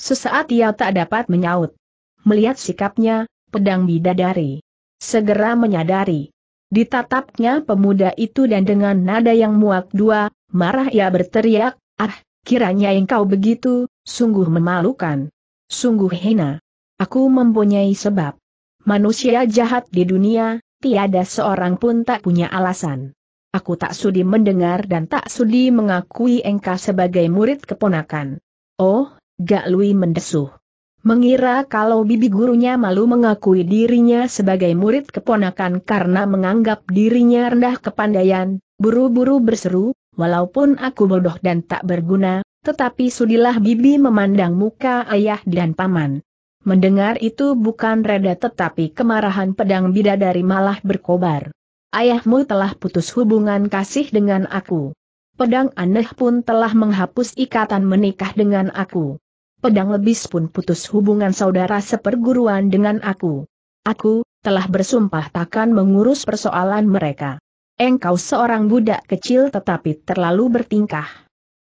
Sesaat ia tak dapat menyaut. Melihat sikapnya, pedang bidadari. Segera menyadari. Ditatapnya pemuda itu dan dengan nada yang muak dua, Marah ia berteriak, ah, kiranya engkau begitu, sungguh memalukan. Sungguh hina. Aku mempunyai sebab. Manusia jahat di dunia, tiada seorang pun tak punya alasan. Aku tak sudi mendengar dan tak sudi mengakui engkau sebagai murid keponakan. Oh, Gak Lui mendesuh. Mengira kalau bibi gurunya malu mengakui dirinya sebagai murid keponakan karena menganggap dirinya rendah kepandaian, buru-buru berseru, walaupun aku bodoh dan tak berguna, tetapi sudilah bibi memandang muka ayah dan paman. Mendengar itu bukan reda tetapi kemarahan pedang bidadari malah berkobar. Ayahmu telah putus hubungan kasih dengan aku. Pedang aneh pun telah menghapus ikatan menikah dengan aku. Pedang lebis pun putus hubungan saudara seperguruan dengan aku. Aku, telah bersumpah takkan mengurus persoalan mereka. Engkau seorang budak kecil tetapi terlalu bertingkah.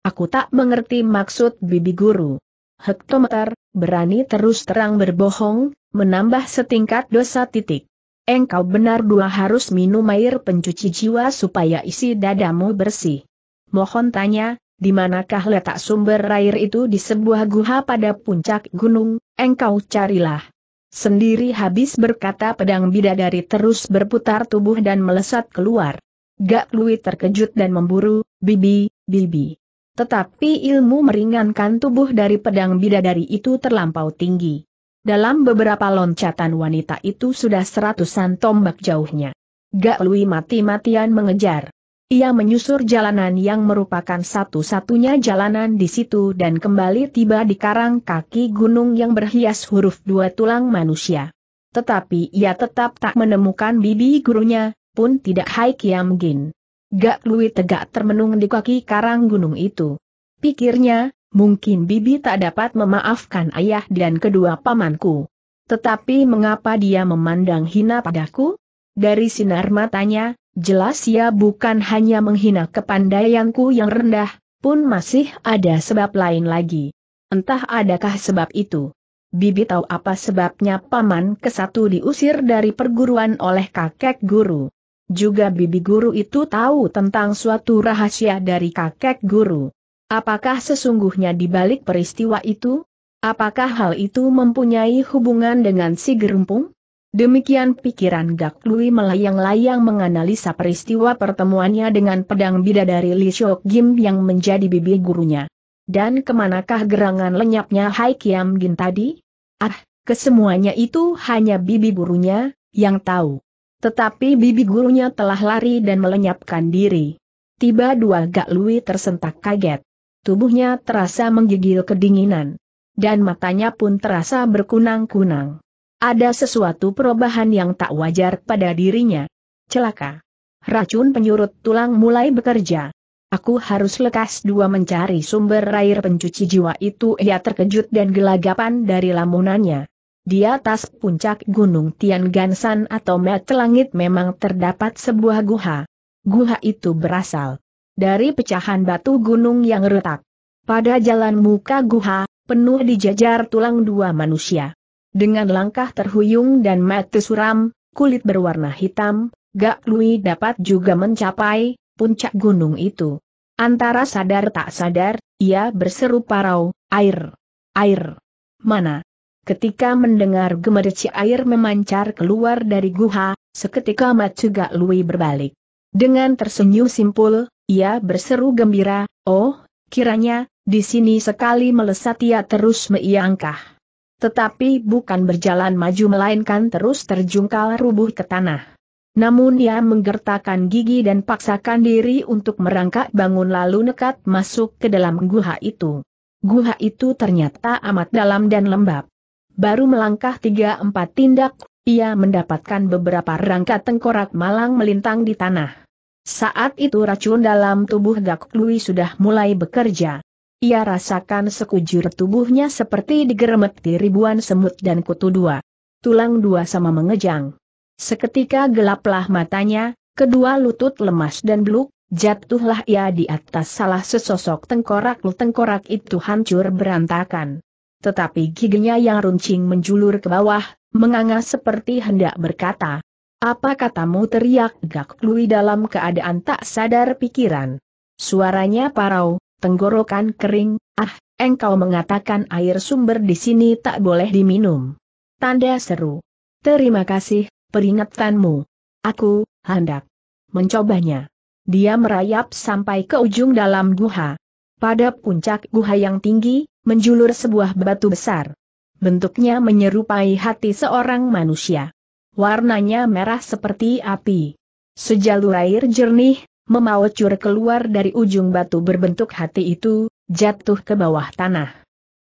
Aku tak mengerti maksud bibi guru. Hektometer, berani terus terang berbohong, menambah setingkat dosa titik. Engkau benar dua harus minum air pencuci jiwa supaya isi dadamu bersih. Mohon tanya, di manakah letak sumber air itu di sebuah guha pada puncak gunung, engkau carilah. Sendiri habis berkata pedang bidadari terus berputar tubuh dan melesat keluar. Gak Lui terkejut dan memburu, bibi, bibi. Tetapi ilmu meringankan tubuh dari pedang bidadari itu terlampau tinggi. Dalam beberapa loncatan wanita itu sudah seratusan tombak jauhnya. Gak Lui mati-matian mengejar. Ia menyusur jalanan yang merupakan satu-satunya jalanan di situ dan kembali tiba di karang kaki gunung yang berhias huruf dua tulang manusia. Tetapi ia tetap tak menemukan bibi gurunya, pun tidak Hai Kiam Gin. Gak Lui tegak termenung di kaki karang gunung itu. Pikirnya, mungkin bibi tak dapat memaafkan ayah dan kedua pamanku. Tetapi mengapa dia memandang hina padaku? Dari sinar matanya, jelas ia bukan hanya menghina kepandaianku yang rendah, pun masih ada sebab lain lagi. Entah adakah sebab itu. Bibi tahu apa sebabnya paman kesatu diusir dari perguruan oleh kakek guru. Juga bibi guru itu tahu tentang suatu rahasia dari kakek guru. Apakah sesungguhnya dibalik peristiwa itu? Apakah hal itu mempunyai hubungan dengan si gerumpung? Demikian pikiran Gak Lui melayang-layang menganalisa peristiwa pertemuannya dengan pedang bidadari Li Shok Gim yang menjadi bibi gurunya. Dan kemanakah gerangan lenyapnya Hai Kiam Gin tadi? Ah, kesemuanya itu hanya bibi gurunya, yang tahu. Tetapi bibi gurunya telah lari dan melenyapkan diri. Tiba dua Gak Lui tersentak kaget. Tubuhnya terasa menggigil kedinginan. Dan matanya pun terasa berkunang-kunang. Ada sesuatu perubahan yang tak wajar pada dirinya. Celaka. Racun penyurut tulang mulai bekerja. Aku harus lekas dua mencari sumber air pencuci jiwa itu ia terkejut dan gelagapan dari lamunannya. Di atas puncak gunung Tian Gansan atau Mat Langit memang terdapat sebuah guha. Guha itu berasal dari pecahan batu gunung yang retak. Pada jalan muka guha, penuh dijajar tulang dua manusia. Dengan langkah terhuyung dan mata suram, kulit berwarna hitam, Gak Lui dapat juga mencapai puncak gunung itu. Antara sadar tak sadar, ia berseru parau, air, air, mana? Ketika mendengar gemerci air memancar keluar dari guha, seketika Matsu Gak Lui berbalik. Dengan tersenyum simpul, ia berseru gembira, oh, kiranya, di sini sekali melesat ia terus meiangkah. Tetapi bukan berjalan maju melainkan terus terjungkal rubuh ke tanah. Namun ia menggertakkan gigi dan paksakan diri untuk merangkak bangun lalu nekat masuk ke dalam guha itu. Guha itu ternyata amat dalam dan lembab. Baru melangkah tiga empat tindak, ia mendapatkan beberapa rangka tengkorak malang melintang di tanah. Saat itu racun dalam tubuh Gak Lui sudah mulai bekerja. Ia rasakan sekujur tubuhnya seperti digeremeti ribuan semut dan kutu dua. Tulang dua sama mengejang. Seketika gelaplah matanya, kedua lutut lemas dan beluk, jatuhlah ia di atas salah sesosok tengkorak tengkorak itu hancur berantakan. Tetapi giginya yang runcing menjulur ke bawah, menganga seperti hendak berkata, apa katamu teriak Gak Lui dalam keadaan tak sadar pikiran. Suaranya parau, tenggorokan kering, ah, engkau mengatakan air sumber di sini tak boleh diminum. Tanda seru. Terima kasih, peringatanmu. Aku, hendak mencobanya. Dia merayap sampai ke ujung dalam guha. Pada puncak guha yang tinggi, menjulur sebuah batu besar. Bentuknya menyerupai hati seorang manusia. Warnanya merah seperti api. Sejalur air jernih, memaucur keluar dari ujung batu berbentuk hati itu, jatuh ke bawah tanah.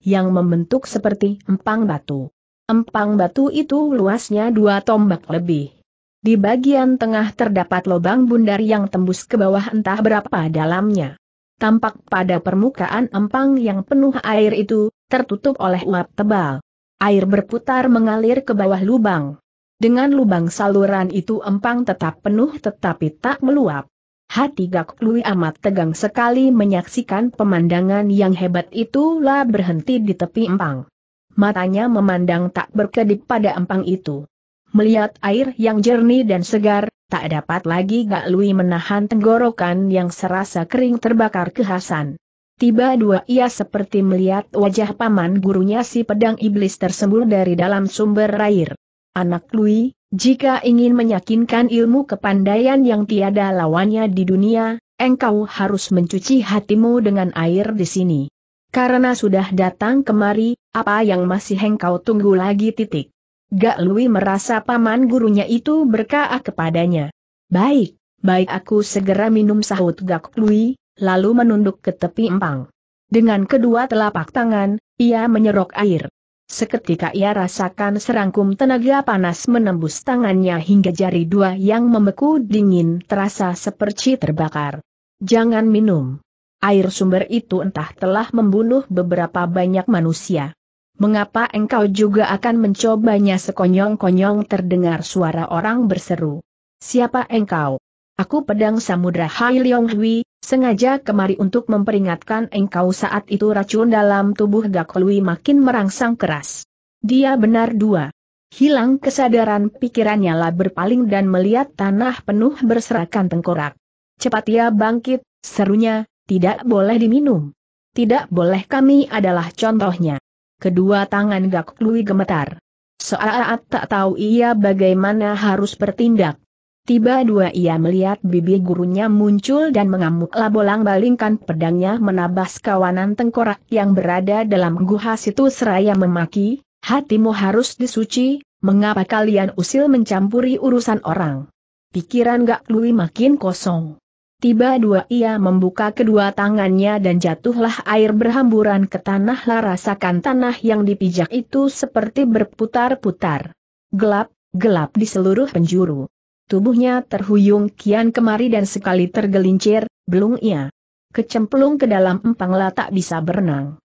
Yang membentuk seperti empang batu. Empang batu itu luasnya dua tombak lebih. Di bagian tengah terdapat lubang bundar yang tembus ke bawah entah berapa dalamnya. Tampak pada permukaan empang yang penuh air itu, tertutup oleh uap tebal. Air berputar mengalir ke bawah lubang. Dengan lubang saluran itu empang tetap penuh tetapi tak meluap. Hati Gak Lui amat tegang sekali menyaksikan pemandangan yang hebat itulah berhenti di tepi empang. Matanya memandang tak berkedip pada empang itu. Melihat air yang jernih dan segar, tak dapat lagi Gak Lui menahan tenggorokan yang serasa kering terbakar kehasan. Tiba dua ia seperti melihat wajah paman gurunya si pedang iblis tersembul dari dalam sumber air. Anak Lui, jika ingin meyakinkan ilmu kepandaian yang tiada lawannya di dunia, engkau harus mencuci hatimu dengan air di sini. Karena sudah datang kemari, apa yang masih engkau tunggu lagi titik. Gak Lui merasa paman gurunya itu berkah kepadanya. Baik, baik aku segera minum sahut Gak Lui, lalu menunduk ke tepi empang. Dengan kedua telapak tangan, ia menyerok air. Seketika ia rasakan serangkum tenaga panas menembus tangannya hingga jari dua yang membeku dingin terasa seperti terbakar. Jangan minum. Air sumber itu entah telah membunuh beberapa banyak manusia. Mengapa engkau juga akan mencobanya sekonyong-konyong terdengar suara orang berseru. Siapa engkau? Aku pedang samudra Hai Leong Hui, sengaja kemari untuk memperingatkan engkau saat itu racun dalam tubuh Gak Lui makin merangsang keras. Dia benar dua. Hilang kesadaran pikirannya lah berpaling dan melihat tanah penuh berserakan tengkorak. Cepat ia bangkit, serunya, tidak boleh diminum. Tidak boleh kami adalah contohnya. Kedua tangan Gak Lui gemetar. Soal tak tahu ia bagaimana harus bertindak tiba dua ia melihat bibi gurunya muncul dan mengamuklah bolang-balingkan pedangnya menabas kawanan tengkorak yang berada dalam guha situ seraya memaki, hatimu harus disuci, mengapa kalian usil mencampuri urusan orang? Pikiran gak lui makin kosong. tiba dua ia membuka kedua tangannya dan jatuhlah air berhamburan ke tanah lah rasakan tanah yang dipijak itu seperti berputar-putar. Gelap, gelap di seluruh penjuru. Tubuhnya terhuyung kian kemari dan sekali tergelincir, belum ia kecemplung ke dalam empang tak bisa berenang.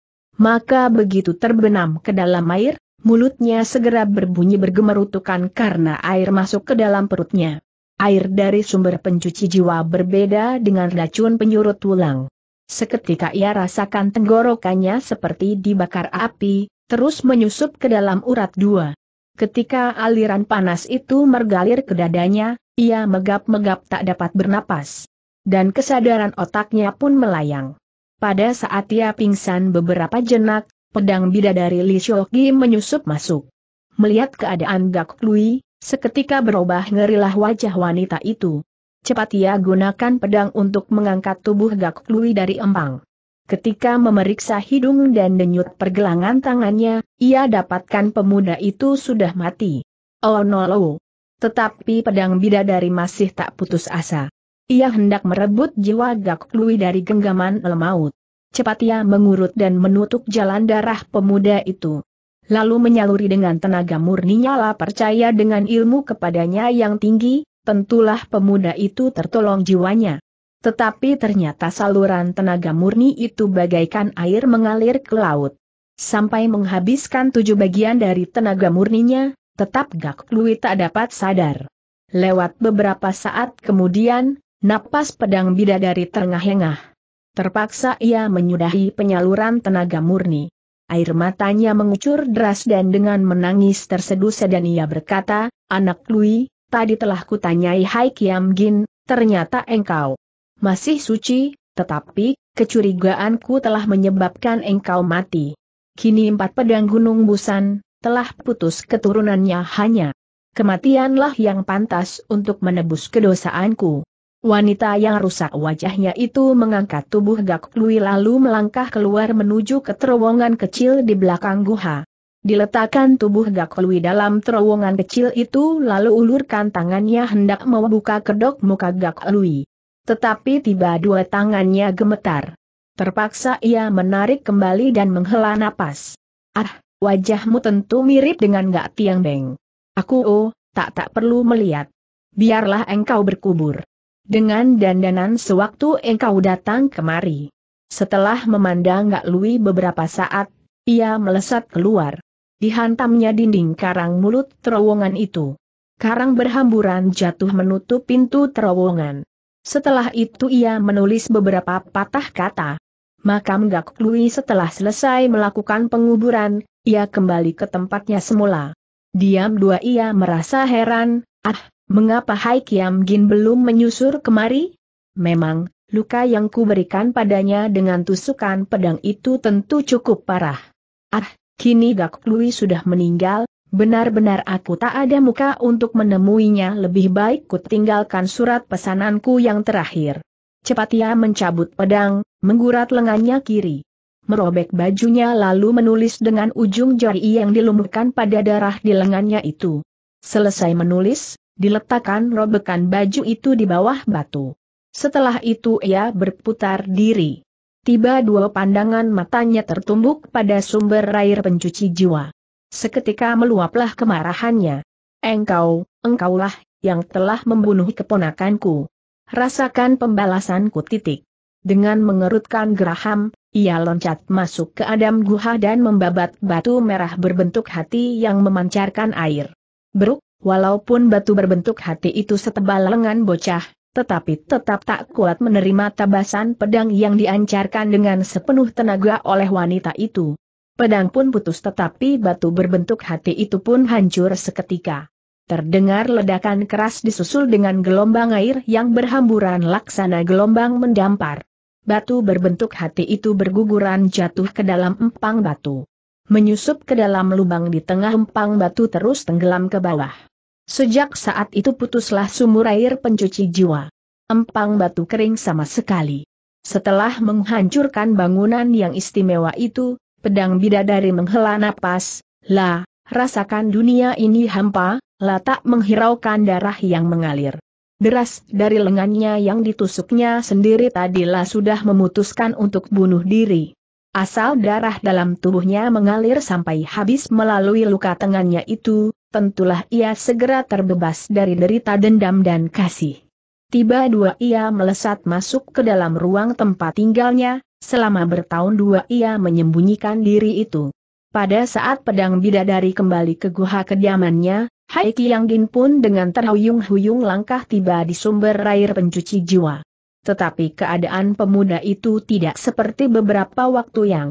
Maka begitu terbenam ke dalam air, mulutnya segera berbunyi bergemerutukan karena air masuk ke dalam perutnya. Air dari sumber pencuci jiwa berbeda dengan racun penyurut tulang. Seketika ia rasakan tenggorokannya seperti dibakar api, terus menyusup ke dalam urat dua. Ketika aliran panas itu mergalir ke dadanya, ia megap-megap tak dapat bernapas. Dan kesadaran otaknya pun melayang. Pada saat ia pingsan beberapa jenak, pedang bidadari Li Shouqi menyusup masuk. Melihat keadaan Gak Lui, seketika berubah ngerilah wajah wanita itu. Cepat ia gunakan pedang untuk mengangkat tubuh Gak Lui dari empang. Ketika memeriksa hidung dan denyut pergelangan tangannya, ia dapatkan pemuda itu sudah mati. Oh no, no. Tetapi pedang bidadari masih tak putus asa. Ia hendak merebut jiwa Gak dari genggaman lemaut. Cepat ia mengurut dan menutup jalan darah pemuda itu. Lalu menyaluri dengan tenaga murninya lah percaya dengan ilmu kepadanya yang tinggi, tentulah pemuda itu tertolong jiwanya. Tetapi ternyata saluran tenaga murni itu bagaikan air mengalir ke laut. Sampai menghabiskan tujuh bagian dari tenaga murninya, tetap Gak Lui tak dapat sadar. Lewat beberapa saat kemudian, napas pedang bidadari terengah-engah. Terpaksa ia menyudahi penyaluran tenaga murni. Air matanya mengucur deras dan dengan menangis terseduh dan ia berkata, Anak Lui, tadi telah kutanyai Hai Kiam Gin, ternyata engkau masih suci, tetapi, kecurigaanku telah menyebabkan engkau mati. Kini empat pedang gunung busan, telah putus keturunannya hanya. Kematianlah yang pantas untuk menebus kedosaanku. Wanita yang rusak wajahnya itu mengangkat tubuh Gak Lui lalu melangkah keluar menuju ke terowongan kecil di belakang guha. Diletakkan tubuh Gak Lui dalam terowongan kecil itu lalu ulurkan tangannya hendak membuka kedok muka Gak Lui. Tetapi tiba dua tangannya gemetar. Terpaksa ia menarik kembali dan menghela napas. Ah, wajahmu tentu mirip dengan Gak Tiang Beng. Aku oh, tak tak perlu melihat. Biarlah engkau berkubur. Dengan dandanan sewaktu engkau datang kemari. Setelah memandang Gak Lui beberapa saat, ia melesat keluar. Dihantamnya dinding karang mulut terowongan itu. Karang berhamburan jatuh menutup pintu terowongan. Setelah itu ia menulis beberapa patah kata. Makam Gak Lui setelah selesai melakukan penguburan, ia kembali ke tempatnya semula. Diam dua ia merasa heran, ah, mengapa Hai Kiam Gin belum menyusur kemari? Memang, luka yang kuberikan padanya dengan tusukan pedang itu tentu cukup parah. Ah, kini Gak Lui sudah meninggal, Benar-benar aku tak ada muka untuk menemuinya lebih baik ku tinggalkan surat pesananku yang terakhir. Cepat ia mencabut pedang, menggurat lengannya kiri. Merobek bajunya lalu menulis dengan ujung jari yang dilumurkan pada darah di lengannya itu. Selesai menulis, diletakkan robekan baju itu di bawah batu. Setelah itu ia berputar diri. Tiba dua pandangan matanya tertumbuk pada sumber air pencuci jiwa. Seketika meluaplah kemarahannya. Engkau, engkaulah, yang telah membunuh keponakanku. Rasakan pembalasanku titik. Dengan mengerutkan geraham, ia loncat masuk ke Adam Guha dan membabat batu merah berbentuk hati yang memancarkan air. Beruk, walaupun batu berbentuk hati itu setebal lengan bocah, tetapi tetap tak kuat menerima tabasan pedang yang diancarkan dengan sepenuh tenaga oleh wanita itu. Pedang pun putus tetapi batu berbentuk hati itu pun hancur seketika. Terdengar ledakan keras disusul dengan gelombang air yang berhamburan laksana gelombang mendampar. Batu berbentuk hati itu berguguran jatuh ke dalam empang batu. Menyusup ke dalam lubang di tengah empang batu terus tenggelam ke bawah. Sejak saat itu putuslah sumur air pencuci jiwa. Empang batu kering sama sekali. Setelah menghancurkan bangunan yang istimewa itu, Pedang bidadari menghela napas, lah, rasakan dunia ini hampa, lah tak menghiraukan darah yang mengalir. Deras dari lengannya yang ditusuknya sendiri tadilah sudah memutuskan untuk bunuh diri. Asal darah dalam tubuhnya mengalir sampai habis melalui luka tangannya itu, tentulah ia segera terbebas dari derita dendam dan kasih. Tiba dua ia melesat masuk ke dalam ruang tempat tinggalnya, Selama bertahun dua ia menyembunyikan diri itu. Pada saat pedang bidadari kembali ke guha kediamannya, Hai Yanggin pun dengan terhuyung-huyung langkah tiba di sumber air pencuci jiwa. Tetapi keadaan pemuda itu tidak seperti beberapa waktu yang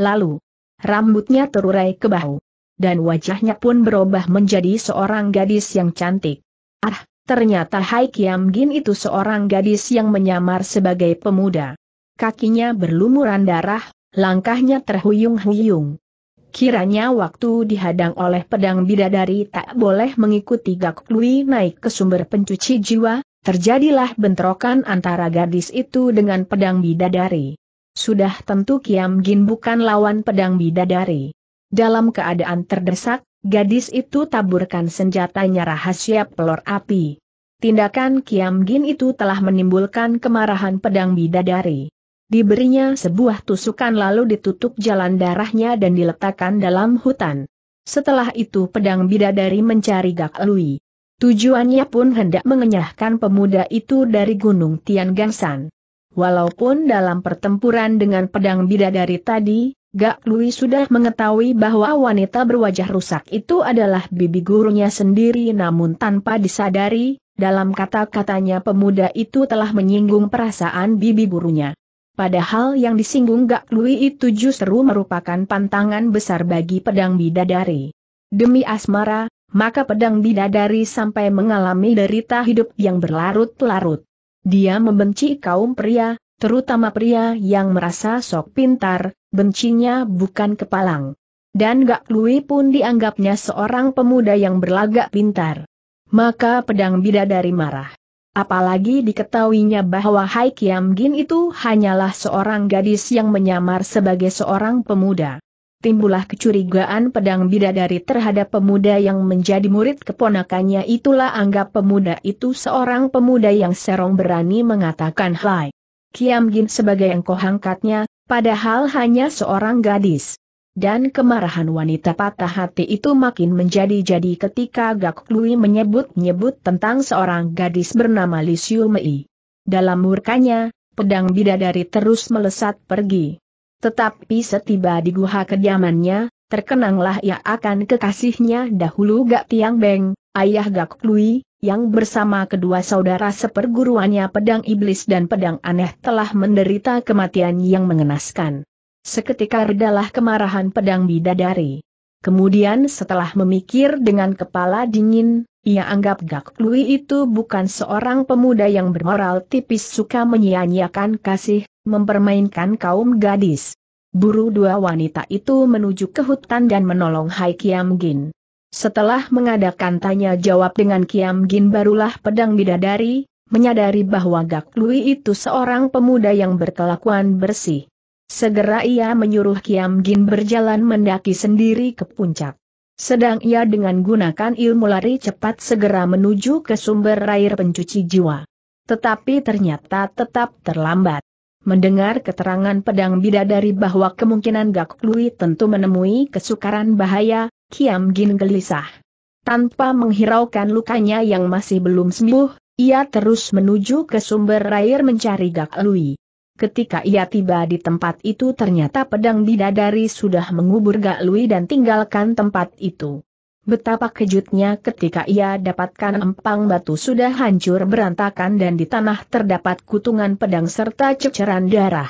lalu. Rambutnya terurai ke bahu. Dan wajahnya pun berubah menjadi seorang gadis yang cantik. Ah, ternyata Hai Gin itu seorang gadis yang menyamar sebagai pemuda kakinya berlumuran darah, langkahnya terhuyung-huyung. Kiranya waktu dihadang oleh pedang bidadari tak boleh mengikuti Gak Lui naik ke sumber pencuci jiwa, terjadilah bentrokan antara gadis itu dengan pedang bidadari. Sudah tentu Kiam Gin bukan lawan pedang bidadari. Dalam keadaan terdesak, gadis itu taburkan senjatanya rahasia pelor api. Tindakan Kiam Gin itu telah menimbulkan kemarahan pedang bidadari diberinya sebuah tusukan lalu ditutup jalan darahnya dan diletakkan dalam hutan. Setelah itu pedang bidadari mencari Gak Lui. Tujuannya pun hendak mengenyahkan pemuda itu dari Gunung Tian Gansan. Walaupun dalam pertempuran dengan pedang bidadari tadi, Gak Lui sudah mengetahui bahwa wanita berwajah rusak itu adalah bibi gurunya sendiri namun tanpa disadari, dalam kata-katanya pemuda itu telah menyinggung perasaan bibi gurunya. Padahal yang disinggung Gak Lui itu justru merupakan pantangan besar bagi pedang bidadari. Demi asmara, maka pedang bidadari sampai mengalami derita hidup yang berlarut-larut. Dia membenci kaum pria, terutama pria yang merasa sok pintar, bencinya bukan kepalang. Dan Gak Lui pun dianggapnya seorang pemuda yang berlagak pintar. Maka pedang bidadari marah. Apalagi diketahuinya bahwa Hai Kiam Gin itu hanyalah seorang gadis yang menyamar sebagai seorang pemuda. Timbulah kecurigaan pedang bidadari terhadap pemuda yang menjadi murid keponakannya itulah anggap pemuda itu seorang pemuda yang serong berani mengatakan Hai. Kiam Gin sebagai engkau kohangkatnya, padahal hanya seorang gadis. Dan kemarahan wanita patah hati itu makin menjadi-jadi ketika Gak Lui menyebut-nyebut tentang seorang gadis bernama Li Xiu Mei. Dalam murkanya, pedang bidadari terus melesat pergi. Tetapi setiba di guha kediamannya, terkenanglah ia akan kekasihnya dahulu Gak Tiang Beng, ayah Gak Lui, yang bersama kedua saudara seperguruannya pedang iblis dan pedang aneh telah menderita kematian yang mengenaskan. Seketika redalah kemarahan pedang bidadari. Kemudian setelah memikir dengan kepala dingin, ia anggap Gak Lui itu bukan seorang pemuda yang bermoral tipis suka menyia-nyiakan kasih, mempermainkan kaum gadis. Buru dua wanita itu menuju ke hutan dan menolong Hai Kiam Gin. Setelah mengadakan tanya jawab dengan Kiam Gin barulah pedang bidadari, menyadari bahwa Gak Lui itu seorang pemuda yang berkelakuan bersih. Segera ia menyuruh Kiam Gin berjalan mendaki sendiri ke puncak. Sedang ia dengan gunakan ilmu lari cepat segera menuju ke sumber air pencuci jiwa. Tetapi ternyata tetap terlambat. Mendengar keterangan pedang bidadari bahwa kemungkinan Gak Lui tentu menemui kesukaran bahaya, Kiam Gin gelisah. Tanpa menghiraukan lukanya yang masih belum sembuh, ia terus menuju ke sumber air mencari Gak Lui. Ketika ia tiba di tempat itu ternyata pedang bidadari sudah mengubur Gak Lui dan tinggalkan tempat itu. Betapa kejutnya ketika ia dapatkan empang batu sudah hancur berantakan dan di tanah terdapat kutungan pedang serta ceceran darah.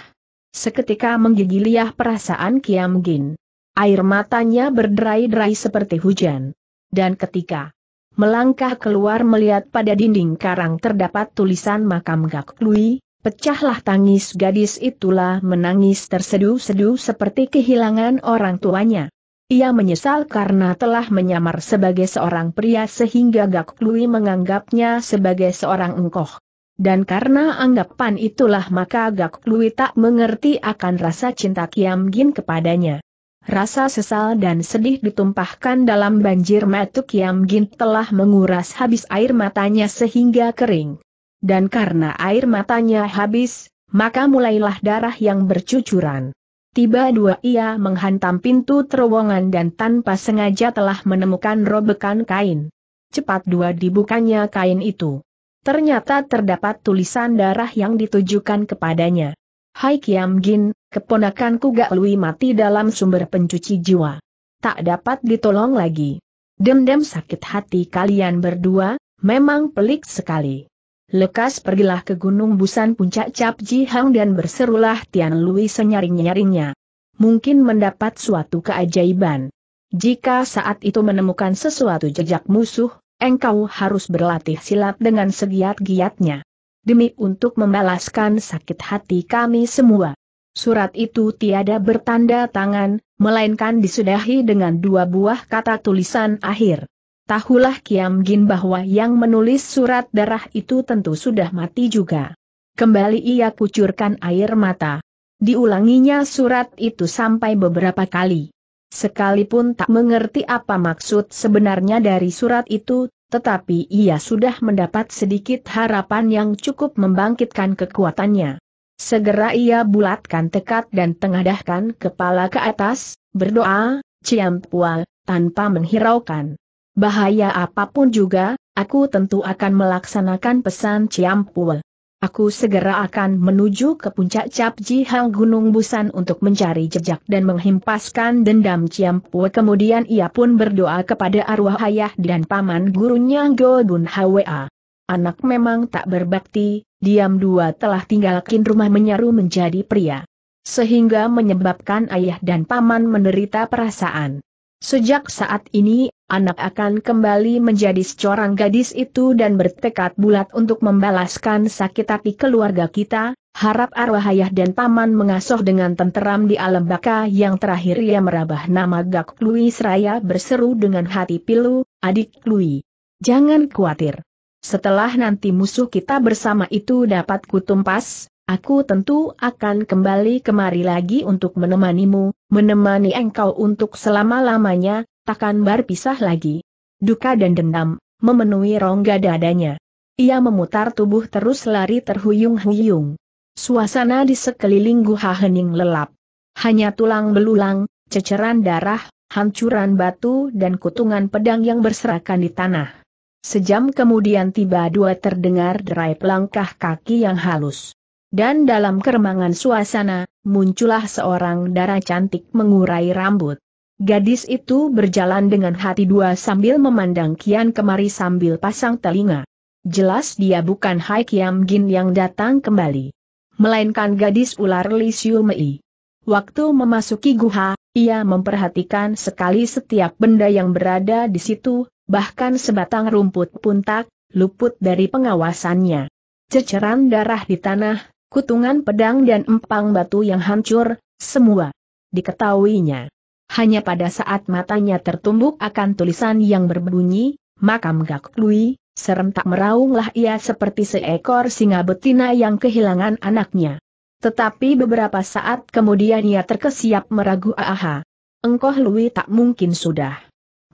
Seketika menggigiliah perasaan Kiam Gin. Air matanya berderai-derai seperti hujan. Dan ketika melangkah keluar melihat pada dinding karang terdapat tulisan makam Gak Lui, Pecahlah tangis gadis itulah menangis terseduh-seduh seperti kehilangan orang tuanya. Ia menyesal karena telah menyamar sebagai seorang pria sehingga Gak Lui menganggapnya sebagai seorang engkoh. Dan karena anggapan itulah maka Gak Lui tak mengerti akan rasa cinta Kiam Gin kepadanya. Rasa sesal dan sedih ditumpahkan dalam banjir mata Kiam Gin telah menguras habis air matanya sehingga kering dan karena air matanya habis, maka mulailah darah yang bercucuran. Tiba dua ia menghantam pintu terowongan dan tanpa sengaja telah menemukan robekan kain. Cepat dua dibukanya kain itu. Ternyata terdapat tulisan darah yang ditujukan kepadanya. Hai Kiam Gin, keponakanku Gak Lui mati dalam sumber pencuci jiwa. Tak dapat ditolong lagi. Dendam sakit hati kalian berdua, memang pelik sekali lekas pergilah ke Gunung Busan puncak Cap Jihang dan berserulah Tian Lui senyaring-nyaringnya. Mungkin mendapat suatu keajaiban. Jika saat itu menemukan sesuatu jejak musuh, engkau harus berlatih silat dengan segiat-giatnya. Demi untuk membalaskan sakit hati kami semua. Surat itu tiada bertanda tangan, melainkan disudahi dengan dua buah kata tulisan akhir. Tahulah Kiam Gin bahwa yang menulis surat darah itu tentu sudah mati juga. Kembali ia kucurkan air mata. Diulanginya surat itu sampai beberapa kali. Sekalipun tak mengerti apa maksud sebenarnya dari surat itu, tetapi ia sudah mendapat sedikit harapan yang cukup membangkitkan kekuatannya. Segera ia bulatkan tekad dan tengadahkan kepala ke atas, berdoa, ciampua, tanpa menghiraukan. Bahaya apapun juga, aku tentu akan melaksanakan pesan Ciampul. Aku segera akan menuju ke puncak Cap Jihang Gunung Busan untuk mencari jejak dan menghimpaskan dendam Ciampul. Kemudian ia pun berdoa kepada arwah ayah dan paman gurunya Go Bun Hwa. Anak memang tak berbakti, diam dua telah tinggalkan rumah menyeru menjadi pria. Sehingga menyebabkan ayah dan paman menderita perasaan. Sejak saat ini anak akan kembali menjadi seorang gadis itu dan bertekad bulat untuk membalaskan sakit hati keluarga kita, harap arwah ayah dan paman mengasuh dengan tenteram di alam baka yang terakhir ia merabah nama Gak Lui Seraya berseru dengan hati pilu, adik Lui. Jangan khawatir. Setelah nanti musuh kita bersama itu dapat kutumpas, aku tentu akan kembali kemari lagi untuk menemanimu, menemani engkau untuk selama-lamanya, takkan berpisah lagi. Duka dan dendam, memenuhi rongga dadanya. Ia memutar tubuh terus lari terhuyung-huyung. Suasana di sekeliling guha hening lelap. Hanya tulang belulang, ceceran darah, hancuran batu dan kutungan pedang yang berserakan di tanah. Sejam kemudian tiba dua terdengar derai langkah kaki yang halus. Dan dalam keremangan suasana, muncullah seorang darah cantik mengurai rambut. Gadis itu berjalan dengan hati dua sambil memandang Kian kemari sambil pasang telinga. Jelas dia bukan Hai Kiam Gin yang datang kembali. Melainkan gadis ular Li Xiu Mei. Waktu memasuki guha, ia memperhatikan sekali setiap benda yang berada di situ, bahkan sebatang rumput pun tak luput dari pengawasannya. Ceceran darah di tanah, kutungan pedang dan empang batu yang hancur, semua diketahuinya. Hanya pada saat matanya tertumbuk akan tulisan yang berbunyi, makam Gak Lui, serentak meraunglah ia seperti seekor singa betina yang kehilangan anaknya. Tetapi beberapa saat kemudian ia terkesiap meragu aha. Engkoh Lui tak mungkin sudah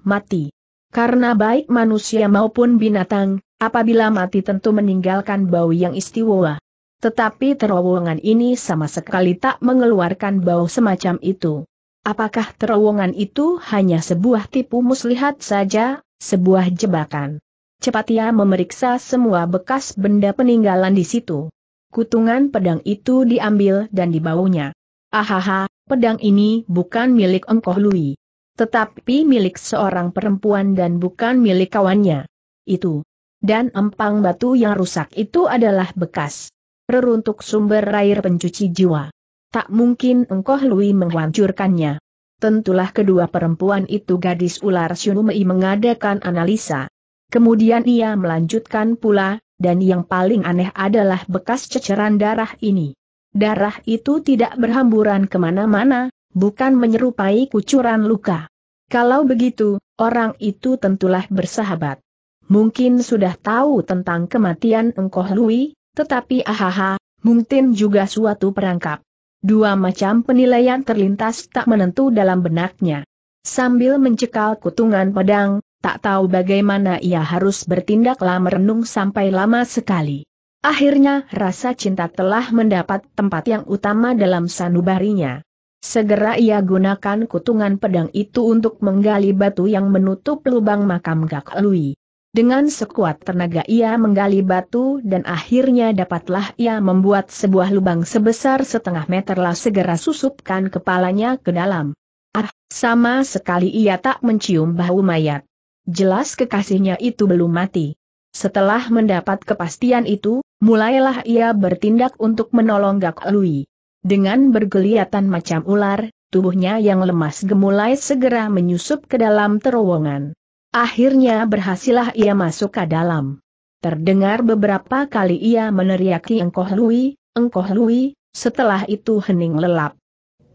mati. Karena baik manusia maupun binatang, apabila mati tentu meninggalkan bau yang istiwa. Tetapi terowongan ini sama sekali tak mengeluarkan bau semacam itu. Apakah terowongan itu hanya sebuah tipu muslihat saja, sebuah jebakan? Cepat ia memeriksa semua bekas benda peninggalan di situ. Kutungan pedang itu diambil dan dibawanya. Ahaha, pedang ini bukan milik Engkoh Lui. Tetapi milik seorang perempuan dan bukan milik kawannya. Itu. Dan empang batu yang rusak itu adalah bekas reruntuk sumber air pencuci jiwa. Tak mungkin engkau Lui menghancurkannya. Tentulah kedua perempuan itu gadis ular Syunumei mengadakan analisa. Kemudian ia melanjutkan pula, dan yang paling aneh adalah bekas ceceran darah ini. Darah itu tidak berhamburan kemana-mana, bukan menyerupai kucuran luka. Kalau begitu, orang itu tentulah bersahabat. Mungkin sudah tahu tentang kematian Engkoh Lui, tetapi ahaha, mungkin juga suatu perangkap. Dua macam penilaian terlintas tak menentu dalam benaknya. Sambil mencekal kutungan pedang, tak tahu bagaimana ia harus bertindak lama renung sampai lama sekali. Akhirnya rasa cinta telah mendapat tempat yang utama dalam sanubarinya. Segera ia gunakan kutungan pedang itu untuk menggali batu yang menutup lubang makam Gak Lui. Dengan sekuat tenaga ia menggali batu dan akhirnya dapatlah ia membuat sebuah lubang sebesar setengah meter. meterlah segera susupkan kepalanya ke dalam. Ah, sama sekali ia tak mencium bau mayat. Jelas kekasihnya itu belum mati. Setelah mendapat kepastian itu, mulailah ia bertindak untuk menolong Gak Lui. Dengan bergeliatan macam ular, tubuhnya yang lemas gemulai segera menyusup ke dalam terowongan. Akhirnya berhasillah ia masuk ke dalam. Terdengar beberapa kali ia meneriaki engkoh Lui, engkoh Lui, setelah itu hening lelap.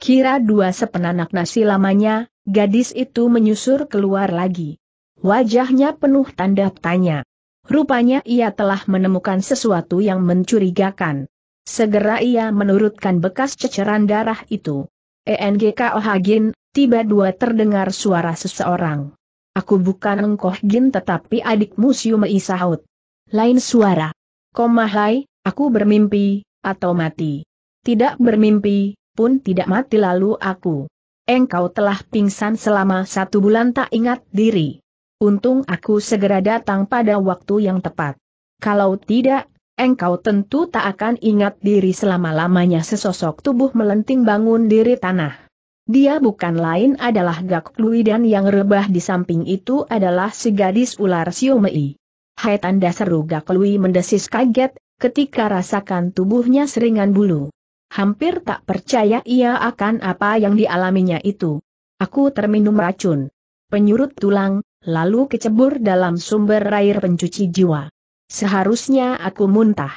Kira dua sepenanak nasi lamanya, gadis itu menyusur keluar lagi. Wajahnya penuh tanda tanya. Rupanya ia telah menemukan sesuatu yang mencurigakan. Segera ia menurutkan bekas ceceran darah itu. ENGKOHAGIN, tiba dua terdengar suara seseorang. Aku bukan engkoh jin tetapi adikmu Siumei sahut. Lain suara. Komahai, aku bermimpi, atau mati. Tidak bermimpi, pun tidak mati lalu aku. Engkau telah pingsan selama satu bulan tak ingat diri. Untung aku segera datang pada waktu yang tepat. Kalau tidak, engkau tentu tak akan ingat diri selama-lamanya sesosok tubuh melenting bangun diri tanah. Dia bukan lain adalah Gak Lui dan yang rebah di samping itu adalah si gadis ular Siomei. Hai tanda seru Gak Lui mendesis kaget, ketika rasakan tubuhnya seringan bulu. Hampir tak percaya ia akan apa yang dialaminya itu. Aku terminum racun. Penyurut tulang, lalu kecebur dalam sumber air pencuci jiwa. Seharusnya aku muntah.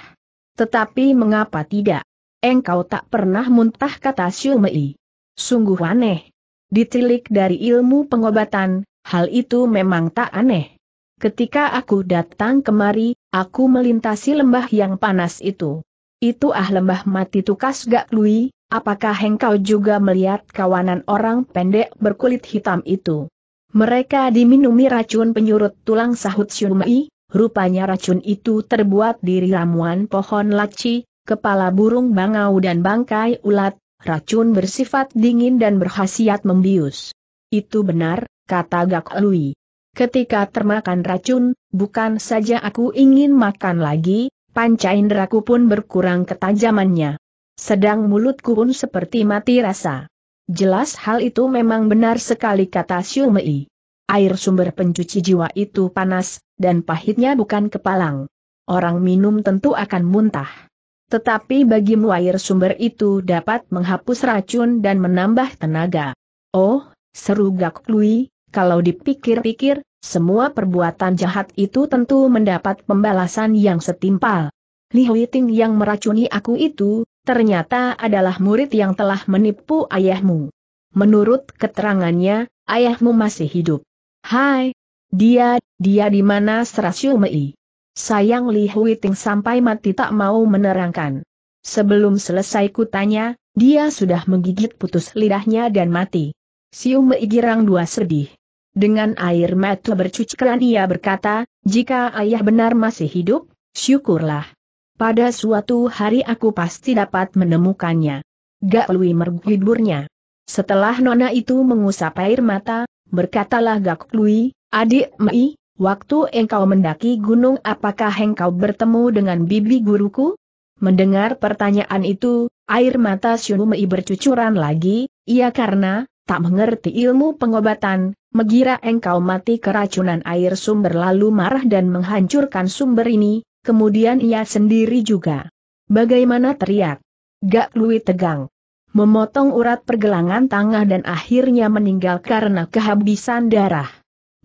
Tetapi mengapa tidak? Engkau tak pernah muntah kata Siomei. Sungguh aneh. Ditilik dari ilmu pengobatan, hal itu memang tak aneh. Ketika aku datang kemari, aku melintasi lembah yang panas itu. Itu ah lembah mati tukas gak lui, apakah engkau juga melihat kawanan orang pendek berkulit hitam itu? Mereka diminumi racun penyurut tulang sahut Syumai, rupanya racun itu terbuat dari ramuan pohon laci, kepala burung bangau dan bangkai ulat, racun bersifat dingin dan berkhasiat membius. Itu benar, kata Gak Lui. Ketika termakan racun, bukan saja aku ingin makan lagi, panca inderaku pun berkurang ketajamannya. Sedang mulutku pun seperti mati rasa. Jelas hal itu memang benar sekali kata Xiumei. Air sumber pencuci jiwa itu panas, dan pahitnya bukan kepalang. Orang minum tentu akan muntah. Tetapi bagi muair sumber itu dapat menghapus racun dan menambah tenaga. Oh, seru Gak Lui, kalau dipikir-pikir, semua perbuatan jahat itu tentu mendapat pembalasan yang setimpal. Li Huiting yang meracuni aku itu, ternyata adalah murid yang telah menipu ayahmu. Menurut keterangannya, ayahmu masih hidup. Hai, dia, dia di mana Serasyu Mei? Sayang Li Hui ting sampai mati tak mau menerangkan. Sebelum selesai kutanya, dia sudah menggigit putus lidahnya dan mati. Siu Meigirang dua sedih. Dengan air mata bercucuran ia berkata, jika ayah benar masih hidup, syukurlah. Pada suatu hari aku pasti dapat menemukannya. Gak Lui menghiburnya. Setelah nona itu mengusap air mata, berkatalah Gak Lui, adik Mei, Waktu engkau mendaki gunung apakah engkau bertemu dengan bibi guruku? Mendengar pertanyaan itu, air mata Syunumei bercucuran lagi, ia karena, tak mengerti ilmu pengobatan, megira engkau mati keracunan air sumber lalu marah dan menghancurkan sumber ini, kemudian ia sendiri juga. Bagaimana teriak? Gak Lui tegang. Memotong urat pergelangan tangan dan akhirnya meninggal karena kehabisan darah.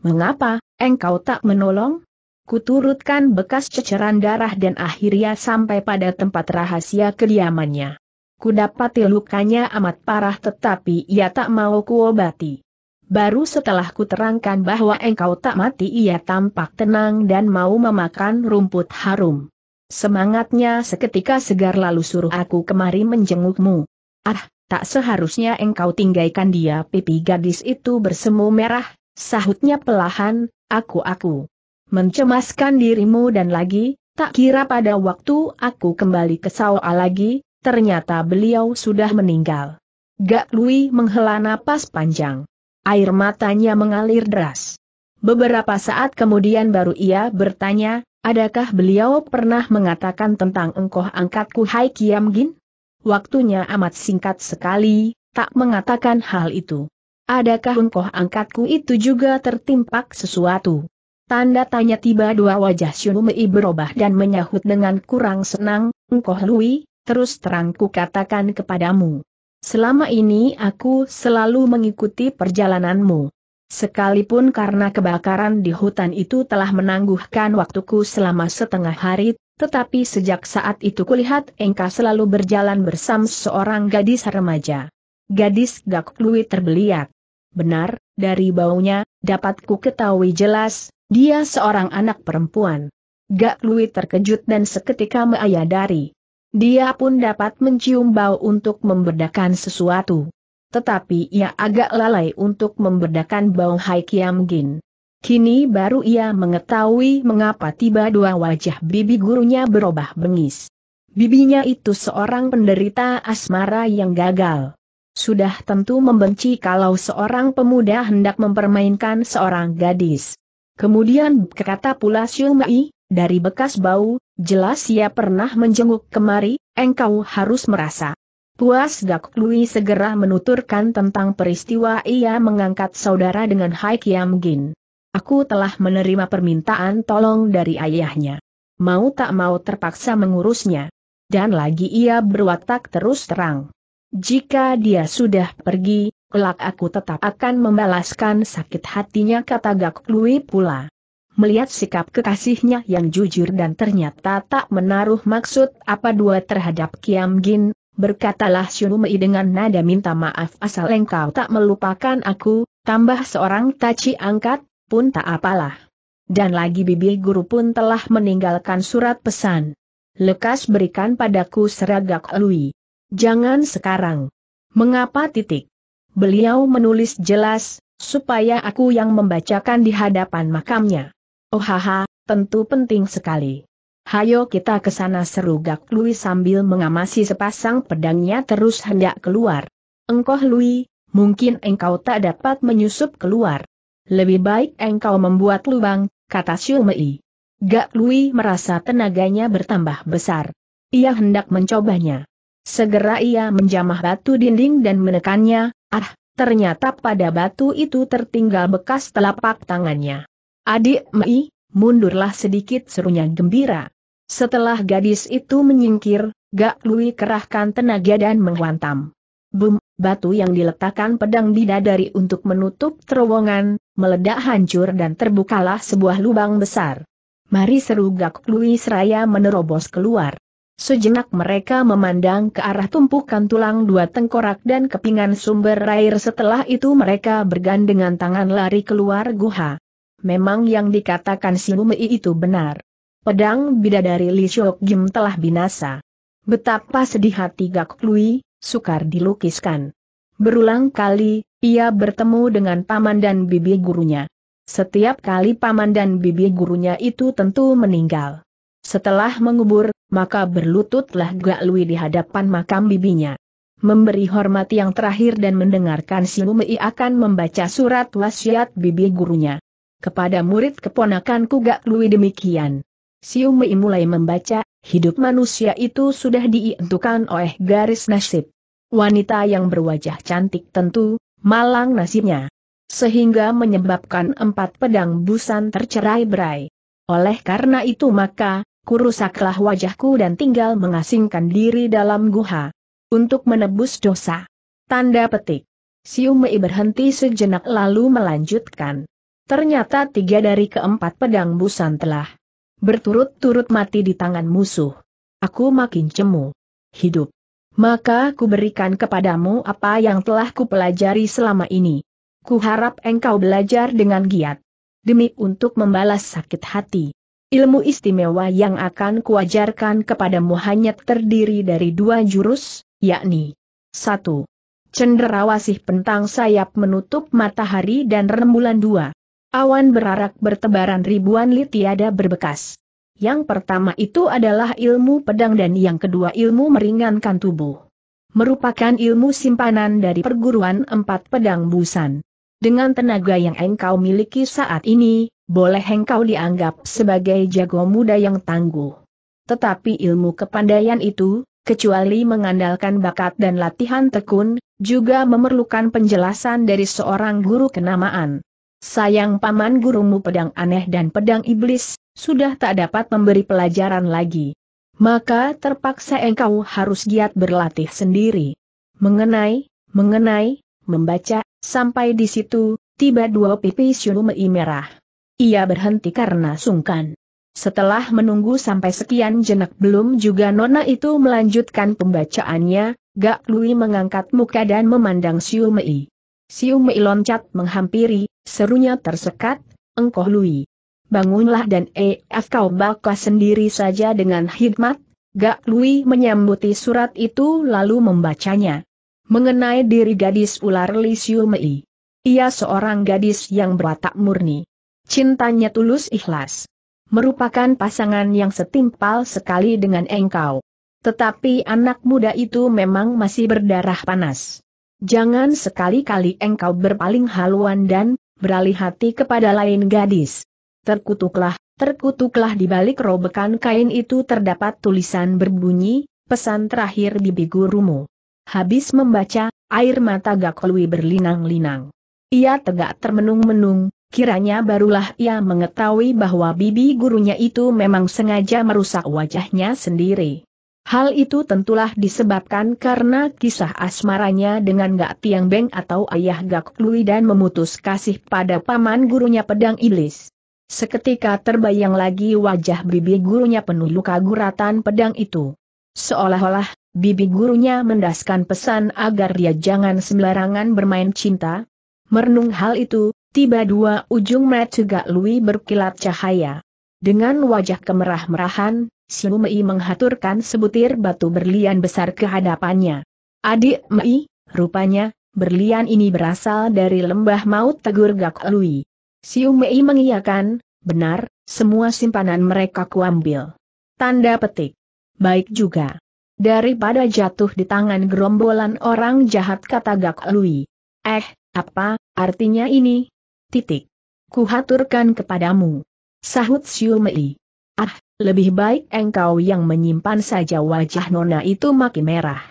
Mengapa, engkau tak menolong? Kuturutkan bekas ceceran darah dan akhirnya sampai pada tempat rahasia kediamannya. Kudapati lukanya amat parah tetapi ia tak mau kuobati. Baru setelah kuterangkan bahwa engkau tak mati ia tampak tenang dan mau memakan rumput harum. Semangatnya seketika segar lalu suruh aku kemari menjengukmu. Ah, tak seharusnya engkau tinggalkan dia pipi gadis itu bersemu merah Sahutnya pelahan, aku-aku. Mencemaskan dirimu dan lagi, tak kira pada waktu aku kembali ke Sawa lagi, ternyata beliau sudah meninggal. Gak Lui menghela napas panjang. Air matanya mengalir deras. Beberapa saat kemudian baru ia bertanya, adakah beliau pernah mengatakan tentang engkau angkatku Hai Kiam Gin? Waktunya amat singkat sekali, tak mengatakan hal itu. Adakah engkau angkatku itu juga tertimpak sesuatu? Tanda tanya tiba dua wajah Shunumei berubah dan menyahut dengan kurang senang, engkau Lui, terus terangku katakan kepadamu. Selama ini aku selalu mengikuti perjalananmu. Sekalipun karena kebakaran di hutan itu telah menangguhkan waktuku selama setengah hari, tetapi sejak saat itu kulihat engkau selalu berjalan bersama seorang gadis remaja. Gadis Gak Lui terbeliak. Benar, dari baunya, dapat ku ketahui jelas, dia seorang anak perempuan. Gak Lui terkejut dan seketika meayadari. Dia pun dapat mencium bau untuk membedakan sesuatu. Tetapi ia agak lalai untuk membedakan bau Hai Kiam Gin. Kini baru ia mengetahui mengapa tiba dua wajah bibi gurunya berubah bengis. Bibinya itu seorang penderita asmara yang gagal. Sudah tentu membenci kalau seorang pemuda hendak mempermainkan seorang gadis. Kemudian berkata pula Mei dari bekas bau, jelas ia pernah menjenguk kemari, engkau harus merasa. Puas Gak Lui segera menuturkan tentang peristiwa ia mengangkat saudara dengan Hai Kiam Gin. Aku telah menerima permintaan tolong dari ayahnya. Mau tak mau terpaksa mengurusnya. Dan lagi ia berwatak terus terang. Jika dia sudah pergi, kelak aku tetap akan membalaskan sakit hatinya kata Gak Lui pula. Melihat sikap kekasihnya yang jujur dan ternyata tak menaruh maksud apa dua terhadap Kiam Gin, berkatalah Shunumei dengan nada minta maaf asal engkau tak melupakan aku, tambah seorang taci angkat, pun tak apalah. Dan lagi bibir guru pun telah meninggalkan surat pesan. Lekas berikan padaku seragak Lui. Jangan sekarang. Mengapa titik? Beliau menulis jelas, supaya aku yang membacakan di hadapan makamnya. Oh haha, tentu penting sekali. Hayo kita ke sana seru gak Lui sambil mengamasi sepasang pedangnya terus hendak keluar. Engkau Lui, mungkin engkau tak dapat menyusup keluar. Lebih baik engkau membuat lubang, kata Xiumei. Gak Lui merasa tenaganya bertambah besar. Ia hendak mencobanya. Segera ia menjamah batu dinding dan menekannya, ah, ternyata pada batu itu tertinggal bekas telapak tangannya. Adik Mei, mundurlah sedikit serunya gembira. Setelah gadis itu menyingkir, Gak Lui kerahkan tenaga dan menghantam. Bum, batu yang diletakkan pedang bidadari untuk menutup terowongan, meledak hancur dan terbukalah sebuah lubang besar. Mari seru Gak Lui seraya menerobos keluar. Sejenak mereka memandang ke arah tumpukan tulang dua tengkorak dan kepingan sumber air setelah itu mereka bergandengan tangan lari keluar guha. Memang yang dikatakan si Lumei itu benar. Pedang bidadari Li Shok Jim telah binasa. Betapa sedih hati Gak Lui, sukar dilukiskan. Berulang kali, ia bertemu dengan paman dan bibi gurunya. Setiap kali paman dan bibi gurunya itu tentu meninggal. Setelah mengubur, maka berlututlah Gak Lui di hadapan makam bibinya. Memberi hormat yang terakhir dan mendengarkan si Umei akan membaca surat wasiat bibi gurunya. Kepada murid keponakanku Gak Lui demikian. Si Umei mulai membaca, hidup manusia itu sudah dientukan oleh garis nasib. Wanita yang berwajah cantik tentu, malang nasibnya. Sehingga menyebabkan empat pedang busan tercerai-berai. Oleh karena itu maka, kurusaklah wajahku dan tinggal mengasingkan diri dalam guha. Untuk menebus dosa. Tanda petik. Siumei berhenti sejenak lalu melanjutkan. Ternyata tiga dari keempat pedang busan telah berturut-turut mati di tangan musuh. Aku makin cemu. Hidup. Maka kuberikan kepadamu apa yang telah kupelajari selama ini. Kuharap engkau belajar dengan giat. Demi untuk membalas sakit hati. Ilmu istimewa yang akan kuajarkan kepadamu hanya terdiri dari dua jurus, yakni 1. Cenderawasih pentang sayap menutup matahari dan rembulan dua. Awan berarak bertebaran ribuan li tiada berbekas. Yang pertama itu adalah ilmu pedang dan yang kedua ilmu meringankan tubuh. Merupakan ilmu simpanan dari perguruan empat pedang busan. Dengan tenaga yang engkau miliki saat ini, boleh engkau dianggap sebagai jago muda yang tangguh. Tetapi ilmu kepandaian itu, kecuali mengandalkan bakat dan latihan tekun, juga memerlukan penjelasan dari seorang guru kenamaan. Sayang paman gurumu pedang aneh dan pedang iblis, sudah tak dapat memberi pelajaran lagi. Maka terpaksa engkau harus giat berlatih sendiri. Mengenai, mengenai, membaca, sampai di situ, tiba dua pipi Syulume merah. Ia berhenti karena sungkan. Setelah menunggu sampai sekian jenak belum juga Nona itu melanjutkan pembacaannya, Gak Lui mengangkat muka dan memandang Siu Mei. Siu Mei loncat menghampiri, serunya tersekat, engkau Lui. Bangunlah dan EF eh, kau baka sendiri saja dengan hikmat, Gak Lui menyambuti surat itu lalu membacanya. Mengenai diri gadis ular Li Siu Mei. Ia seorang gadis yang berwatak murni. Cintanya tulus ikhlas. Merupakan pasangan yang setimpal sekali dengan engkau. Tetapi anak muda itu memang masih berdarah panas. Jangan sekali-kali engkau berpaling haluan dan beralih hati kepada lain gadis. Terkutuklah, terkutuklah di balik robekan kain itu terdapat tulisan berbunyi, pesan terakhir bibi gurumu. Habis membaca, air mata Gakolwi berlinang-linang. Ia tegak termenung-menung, Kiranya barulah ia mengetahui bahwa bibi gurunya itu memang sengaja merusak wajahnya sendiri. Hal itu tentulah disebabkan karena kisah asmaranya dengan Gak Tiang Beng atau ayah Gak Lui dan memutus kasih pada paman gurunya pedang iblis. Seketika terbayang lagi wajah bibi gurunya penuh luka guratan pedang itu. Seolah-olah, bibi gurunya mendaskan pesan agar dia jangan sembarangan bermain cinta. Merenung hal itu, tiba dua ujung mata Matsuga Lui berkilat cahaya. Dengan wajah kemerah-merahan, Siu Mei menghaturkan sebutir batu berlian besar ke hadapannya. Adik Mei, rupanya, berlian ini berasal dari lembah maut tegur Gak Lui. Siu Mei mengiyakan, benar, semua simpanan mereka kuambil. Tanda petik. Baik juga. Daripada jatuh di tangan gerombolan orang jahat kata Gak Lui. Eh, apa, artinya ini? Titik. Kuhaturkan kepadamu. Sahut Siu Mei. Ah, lebih baik engkau yang menyimpan saja wajah nona itu makin merah.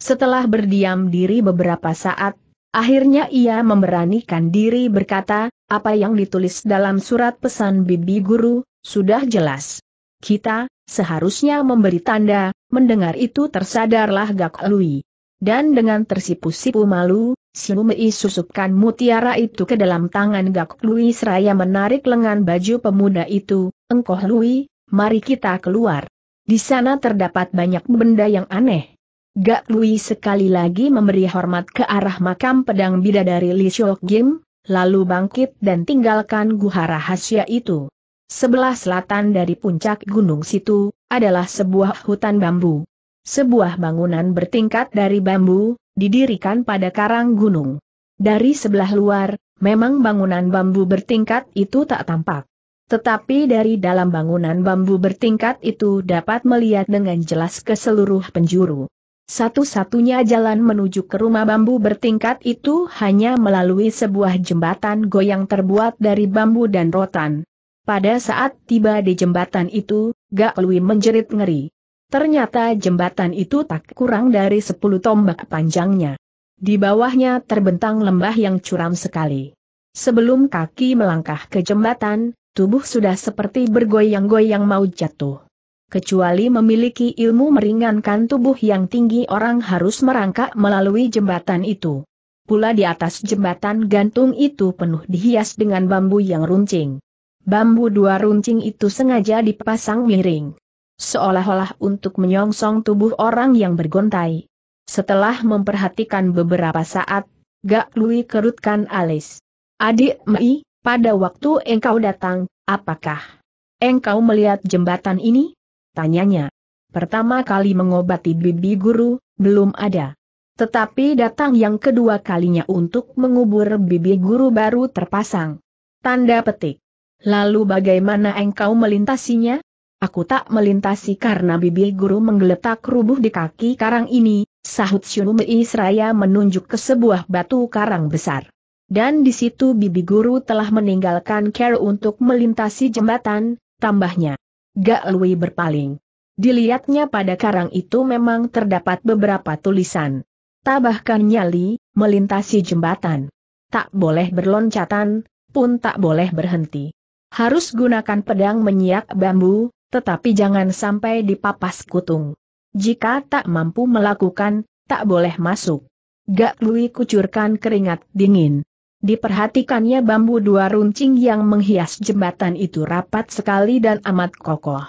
Setelah berdiam diri beberapa saat, akhirnya ia memberanikan diri berkata, apa yang ditulis dalam surat pesan bibi guru, sudah jelas. Kita, seharusnya memberi tanda, mendengar itu tersadarlah Gak Lui. Dan dengan tersipu-sipu malu, Mei susupkan mutiara itu ke dalam tangan Gak Lui seraya menarik lengan baju pemuda itu, engkoh Lui, mari kita keluar. Di sana terdapat banyak benda yang aneh. Gak Lui sekali lagi memberi hormat ke arah makam pedang bidadari Li Shok Gim, lalu bangkit dan tinggalkan gua rahasia itu. Sebelah selatan dari puncak gunung situ, adalah sebuah hutan bambu. Sebuah bangunan bertingkat dari bambu, didirikan pada karang gunung. Dari sebelah luar, memang bangunan bambu bertingkat itu tak tampak. Tetapi dari dalam bangunan bambu bertingkat itu dapat melihat dengan jelas ke seluruh penjuru. Satu-satunya jalan menuju ke rumah bambu bertingkat itu hanya melalui sebuah jembatan goyang terbuat dari bambu dan rotan. Pada saat tiba di jembatan itu, Gak Lui menjerit ngeri. Ternyata jembatan itu tak kurang dari sepuluh tombak panjangnya. Di bawahnya terbentang lembah yang curam sekali. Sebelum kaki melangkah ke jembatan, tubuh sudah seperti bergoyang-goyang mau jatuh. Kecuali memiliki ilmu meringankan tubuh yang tinggi orang harus merangkak melalui jembatan itu. Pula di atas jembatan gantung itu penuh dihias dengan bambu yang runcing. Bambu dua runcing itu sengaja dipasang miring seolah-olah untuk menyongsong tubuh orang yang bergontai. Setelah memperhatikan beberapa saat, Gak Lui kerutkan alis. Adik Mei, pada waktu engkau datang, apakah engkau melihat jembatan ini? Tanyanya. Pertama kali mengobati bibi guru, belum ada. Tetapi datang yang kedua kalinya untuk mengubur bibi guru baru terpasang. Tanda petik. Lalu bagaimana engkau melintasinya? Aku tak melintasi karena bibir guru menggeletak rubuh di kaki karang ini, sahut Syumei Seraya menunjuk ke sebuah batu karang besar. Dan di situ bibi guru telah meninggalkan care untuk melintasi jembatan, tambahnya. Gak Lui berpaling. Dilihatnya pada karang itu memang terdapat beberapa tulisan. Tabahkan nyali, melintasi jembatan. Tak boleh berloncatan, pun tak boleh berhenti. Harus gunakan pedang menyiak bambu, tetapi jangan sampai dipapas kutung. Jika tak mampu melakukan, tak boleh masuk. Gak Lui kucurkan keringat dingin. Diperhatikannya bambu dua runcing yang menghias jembatan itu rapat sekali dan amat kokoh.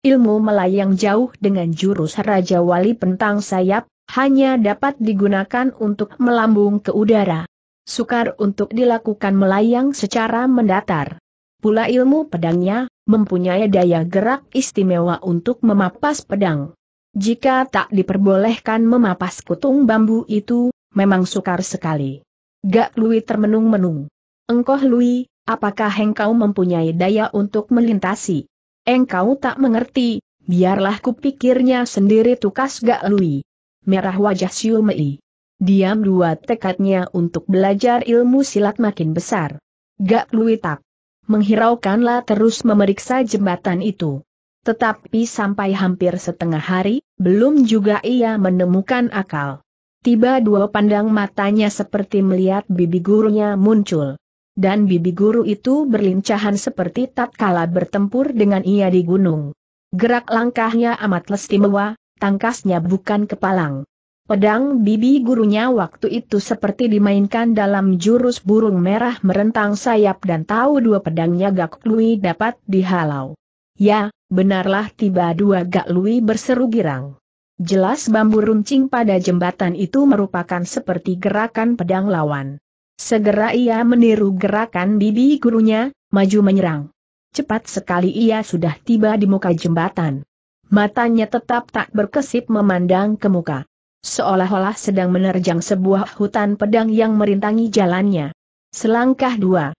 Ilmu melayang jauh dengan jurus Raja Wali Pentang Sayap, hanya dapat digunakan untuk melambung ke udara. Sukar untuk dilakukan melayang secara mendatar. Pula ilmu pedangnya, mempunyai daya gerak istimewa untuk memapas pedang. Jika tak diperbolehkan memapas kutung bambu itu, memang sukar sekali. Gak Lui termenung-menung. Engkoh Lui, apakah engkau mempunyai daya untuk melintasi? Engkau tak mengerti, biarlah kupikirnya sendiri tukas Gak Lui. Merah wajah Siu Mei. Diam dua tekadnya untuk belajar ilmu silat makin besar. Gak Lui tak menghiraukanlah terus memeriksa jembatan itu. Tetapi sampai hampir setengah hari, belum juga ia menemukan akal. Tiba dua pandang matanya seperti melihat bibi gurunya muncul. Dan bibi guru itu berlincahan seperti tatkala bertempur dengan ia di gunung. Gerak langkahnya amat lestimewa, tangkasnya bukan kepalang. Pedang bibi gurunya waktu itu seperti dimainkan dalam jurus burung merah merentang sayap dan tahu dua pedangnya Gak Lui dapat dihalau. Ya, benarlah tiba dua Gak Lui berseru girang. Jelas bambu runcing pada jembatan itu merupakan seperti gerakan pedang lawan. Segera ia meniru gerakan bibi gurunya, maju menyerang. Cepat sekali ia sudah tiba di muka jembatan. Matanya tetap tak berkesip memandang ke muka seolah-olah sedang menerjang sebuah hutan pedang yang merintangi jalannya. Selangkah dua,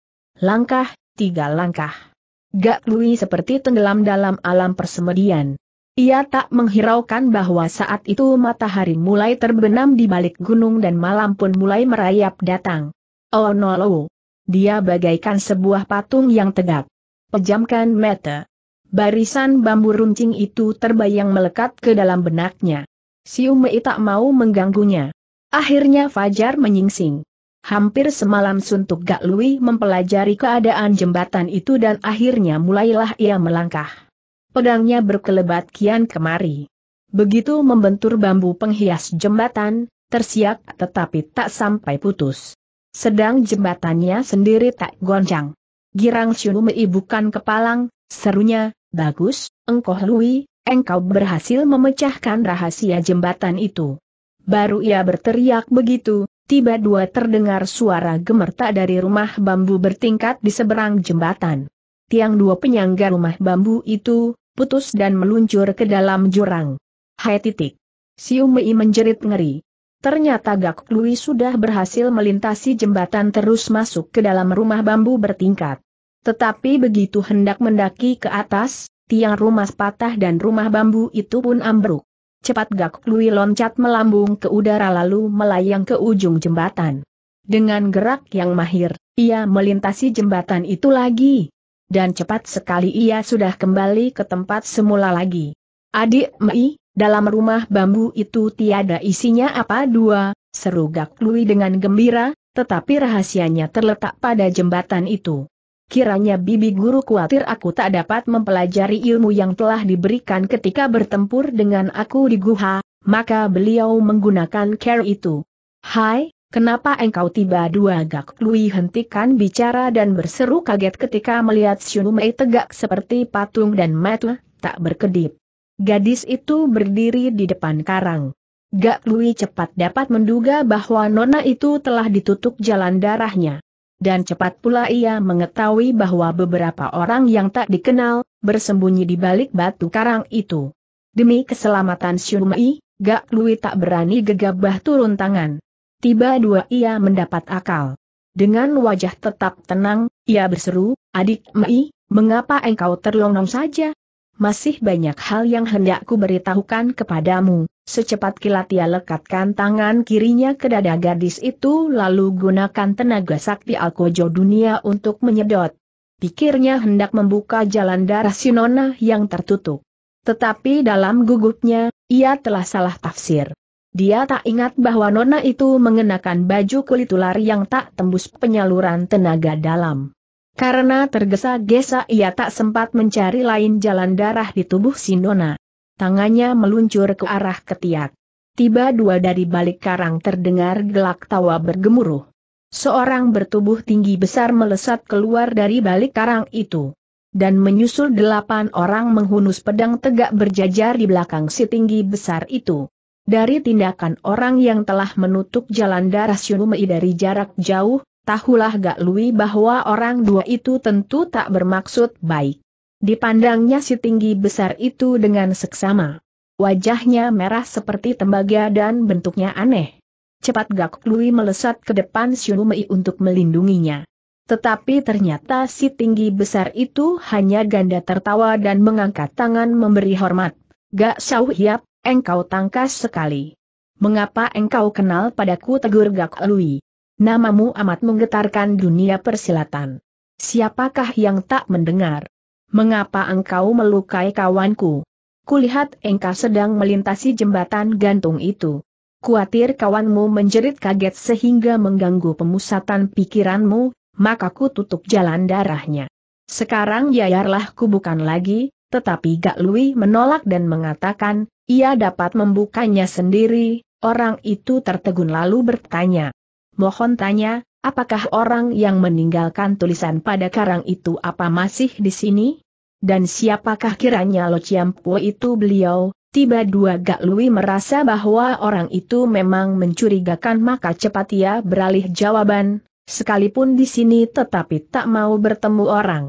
langkah, tiga langkah. Gak Lui seperti tenggelam dalam alam persemedian. Ia tak menghiraukan bahwa saat itu matahari mulai terbenam di balik gunung dan malam pun mulai merayap datang. Oh no, no. Dia bagaikan sebuah patung yang tegak. Pejamkan mata. Barisan bambu runcing itu terbayang melekat ke dalam benaknya. Siu Mei tak mau mengganggunya. Akhirnya Fajar menyingsing. Hampir semalam Suntuk Gak Lui mempelajari keadaan jembatan itu dan akhirnya mulailah ia melangkah. Pedangnya berkelebat kian kemari. Begitu membentur bambu penghias jembatan, tersiak tetapi tak sampai putus. Sedang jembatannya sendiri tak goncang. Girang Mei bukan kepalang, serunya, bagus, engkoh Lui, engkau berhasil memecahkan rahasia jembatan itu. Baru ia berteriak begitu, tiba dua terdengar suara gemertak dari rumah bambu bertingkat di seberang jembatan. Tiang dua penyangga rumah bambu itu, putus dan meluncur ke dalam jurang. Hai titik. Si Umi menjerit ngeri. Ternyata Gak Lui sudah berhasil melintasi jembatan terus masuk ke dalam rumah bambu bertingkat. Tetapi begitu hendak mendaki ke atas, tiang rumah patah dan rumah bambu itu pun ambruk. Cepat Gak Lui loncat melambung ke udara lalu melayang ke ujung jembatan. Dengan gerak yang mahir, ia melintasi jembatan itu lagi. Dan cepat sekali ia sudah kembali ke tempat semula lagi. Adik Mei, dalam rumah bambu itu tiada isinya apa dua, seru Gak Lui dengan gembira, tetapi rahasianya terletak pada jembatan itu. Kiranya bibi guru khawatir aku tak dapat mempelajari ilmu yang telah diberikan ketika bertempur dengan aku di guha, maka beliau menggunakan care itu. Hai, kenapa engkau tiba dua gak Lui hentikan bicara dan berseru kaget ketika melihat Shunumei tegak seperti patung dan metu, tak berkedip. Gadis itu berdiri di depan karang. Gak Lui cepat dapat menduga bahwa nona itu telah ditutup jalan darahnya dan cepat pula ia mengetahui bahwa beberapa orang yang tak dikenal, bersembunyi di balik batu karang itu. Demi keselamatan Shumei, Gak Lui tak berani gegabah turun tangan. Tiba dua ia mendapat akal. Dengan wajah tetap tenang, ia berseru, adik Mei, mengapa engkau terlonong saja? Masih banyak hal yang hendakku beritahukan kepadamu. Secepat kilat ia lekatkan tangan kirinya ke dada gadis itu lalu gunakan tenaga sakti Alkojo dunia untuk menyedot. Pikirnya hendak membuka jalan darah Sinona yang tertutup. Tetapi dalam gugupnya, ia telah salah tafsir. Dia tak ingat bahwa Nona itu mengenakan baju kulit ular yang tak tembus penyaluran tenaga dalam. Karena tergesa-gesa ia tak sempat mencari lain jalan darah di tubuh Sinona tangannya meluncur ke arah ketiak. Tiba dua dari balik karang terdengar gelak tawa bergemuruh. Seorang bertubuh tinggi besar melesat keluar dari balik karang itu. Dan menyusul delapan orang menghunus pedang tegak berjajar di belakang si tinggi besar itu. Dari tindakan orang yang telah menutup jalan darah Shunumei dari jarak jauh, tahulah Gak Lui bahwa orang dua itu tentu tak bermaksud baik. Dipandangnya si tinggi besar itu dengan seksama. Wajahnya merah seperti tembaga dan bentuknya aneh. Cepat Gak Lui melesat ke depan Xiu Mei untuk melindunginya. Tetapi ternyata si tinggi besar itu hanya ganda tertawa dan mengangkat tangan memberi hormat. Gak Xiao Hiap, engkau tangkas sekali. Mengapa engkau kenal padaku tegur Gak Lui? Namamu amat menggetarkan dunia persilatan. Siapakah yang tak mendengar? mengapa engkau melukai kawanku? Kulihat engkau sedang melintasi jembatan gantung itu. Kuatir kawanmu menjerit kaget sehingga mengganggu pemusatan pikiranmu, maka ku tutup jalan darahnya. Sekarang yayarlah ku bukan lagi, tetapi Gak Lui menolak dan mengatakan, ia dapat membukanya sendiri, orang itu tertegun lalu bertanya. Mohon tanya, Apakah orang yang meninggalkan tulisan pada karang itu apa masih di sini? Dan siapakah kiranya Lo Chiampo itu beliau? Tiba dua Gak Lui merasa bahwa orang itu memang mencurigakan maka cepat ia beralih jawaban, sekalipun di sini tetapi tak mau bertemu orang.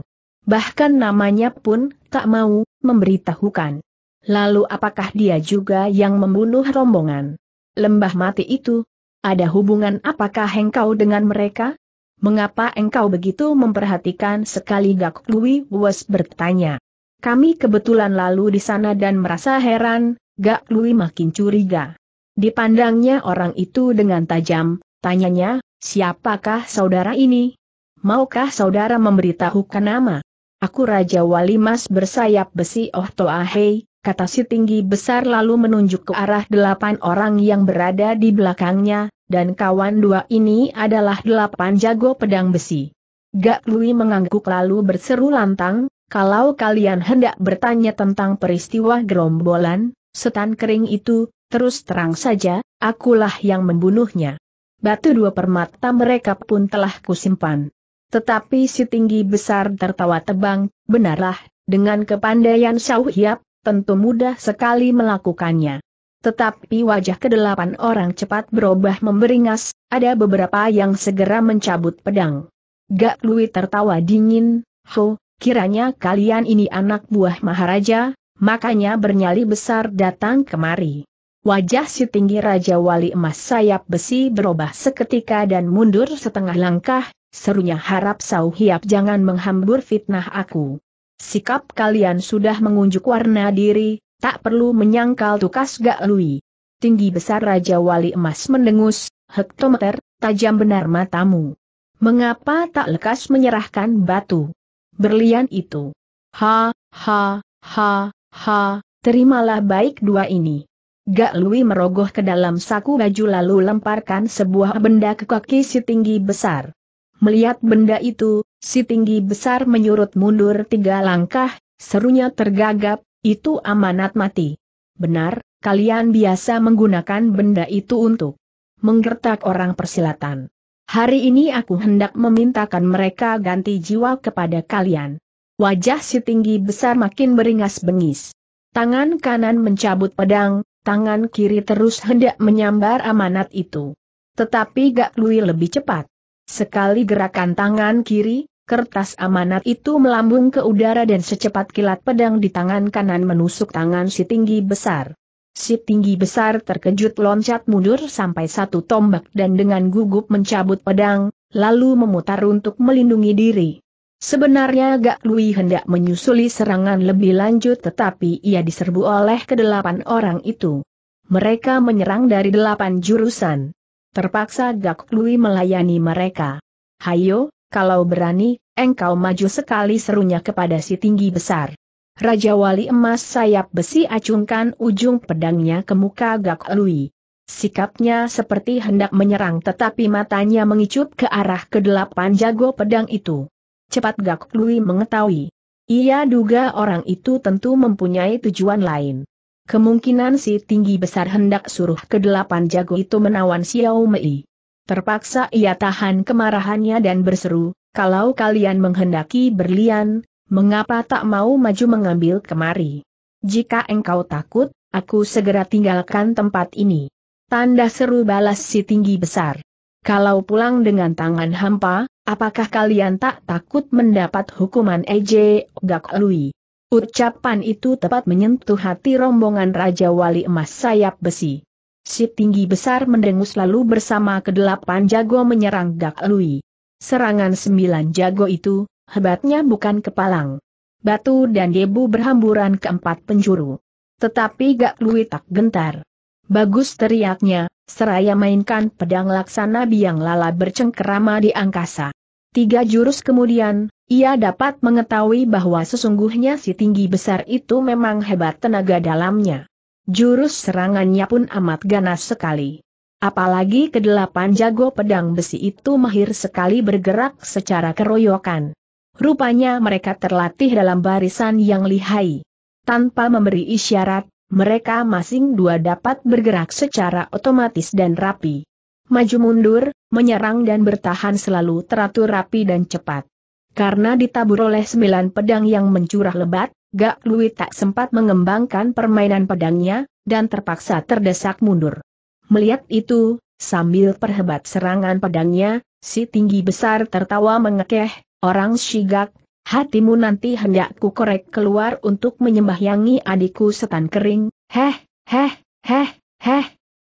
Bahkan namanya pun tak mau memberitahukan. Lalu apakah dia juga yang membunuh rombongan? Lembah mati itu, ada hubungan apakah engkau dengan mereka? Mengapa engkau begitu memperhatikan sekali Gak Lui Was bertanya. Kami kebetulan lalu di sana dan merasa heran, Gak Lui makin curiga. Dipandangnya orang itu dengan tajam, tanyanya, siapakah saudara ini? Maukah saudara memberitahukan nama? Aku Raja Wali Mas bersayap besi Oh ah, Hei, kata si tinggi besar lalu menunjuk ke arah delapan orang yang berada di belakangnya, dan kawan dua ini adalah delapan jago pedang besi. Gak Lui mengangguk lalu berseru lantang, kalau kalian hendak bertanya tentang peristiwa gerombolan, setan kering itu, terus terang saja, akulah yang membunuhnya. Batu dua permata mereka pun telah kusimpan. Tetapi si tinggi besar tertawa tebang, benarlah, dengan kepandaian sauh Hiap, tentu mudah sekali melakukannya. Tetapi wajah kedelapan orang cepat berubah memberingas, ada beberapa yang segera mencabut pedang. Gak Lui tertawa dingin, Ho, kiranya kalian ini anak buah Maharaja, makanya bernyali besar datang kemari. Wajah si tinggi Raja Wali Emas sayap besi berubah seketika dan mundur setengah langkah, serunya harap Sau Hiap jangan menghambur fitnah aku. Sikap kalian sudah mengunjuk warna diri, tak perlu menyangkal tukas gak lui. Tinggi besar Raja Wali Emas mendengus, hektometer, tajam benar matamu. Mengapa tak lekas menyerahkan batu? Berlian itu. Ha, ha, ha, ha, terimalah baik dua ini. Gak Lui merogoh ke dalam saku baju lalu lemparkan sebuah benda ke kaki si tinggi besar. Melihat benda itu, si tinggi besar menyurut mundur tiga langkah, serunya tergagap, itu amanat mati. Benar, kalian biasa menggunakan benda itu untuk menggertak orang persilatan. Hari ini aku hendak memintakan mereka ganti jiwa kepada kalian. Wajah si tinggi besar makin beringas bengis. Tangan kanan mencabut pedang, tangan kiri terus hendak menyambar amanat itu. Tetapi Gak Lui lebih cepat. Sekali gerakan tangan kiri, kertas amanat itu melambung ke udara dan secepat kilat pedang di tangan kanan menusuk tangan si tinggi besar. Si tinggi besar terkejut loncat mundur sampai satu tombak dan dengan gugup mencabut pedang, lalu memutar untuk melindungi diri. Sebenarnya Gak Lui hendak menyusuli serangan lebih lanjut tetapi ia diserbu oleh kedelapan orang itu. Mereka menyerang dari delapan jurusan. Terpaksa Gak Lui melayani mereka. Hayo, kalau berani, engkau maju sekali serunya kepada si tinggi besar. Raja Wali Emas sayap besi acungkan ujung pedangnya ke muka Gak Lui. Sikapnya seperti hendak menyerang tetapi matanya mengicup ke arah kedelapan jago pedang itu. Cepat Gak Lui mengetahui. Ia duga orang itu tentu mempunyai tujuan lain. Kemungkinan si tinggi besar hendak suruh kedelapan jago itu menawan Xiao Mei. Terpaksa ia tahan kemarahannya dan berseru, kalau kalian menghendaki berlian, mengapa tak mau maju mengambil kemari? Jika engkau takut, aku segera tinggalkan tempat ini. Tanda seru balas si tinggi besar. Kalau pulang dengan tangan hampa, apakah kalian tak takut mendapat hukuman Ej Gak Lui? Ucapan itu tepat menyentuh hati rombongan Raja Wali Emas Sayap Besi. Si tinggi besar mendengus lalu bersama kedelapan jago menyerang Gak Lui. Serangan sembilan jago itu, hebatnya bukan kepalang. Batu dan debu berhamburan ke empat penjuru. Tetapi Gak Lui tak gentar. Bagus teriaknya, seraya mainkan pedang laksana biang lala bercengkerama di angkasa. Tiga jurus kemudian, ia dapat mengetahui bahwa sesungguhnya si tinggi besar itu memang hebat tenaga dalamnya. Jurus serangannya pun amat ganas sekali. Apalagi kedelapan jago pedang besi itu mahir sekali bergerak secara keroyokan. Rupanya mereka terlatih dalam barisan yang lihai. Tanpa memberi isyarat, mereka masing dua dapat bergerak secara otomatis dan rapi maju mundur, menyerang dan bertahan selalu teratur rapi dan cepat. Karena ditabur oleh sembilan pedang yang mencurah lebat, Gak Lui tak sempat mengembangkan permainan pedangnya, dan terpaksa terdesak mundur. Melihat itu, sambil perhebat serangan pedangnya, si tinggi besar tertawa mengekeh, orang Shigak, hatimu nanti hendak ku korek keluar untuk menyembahyangi adikku setan kering, heh, heh, heh, heh,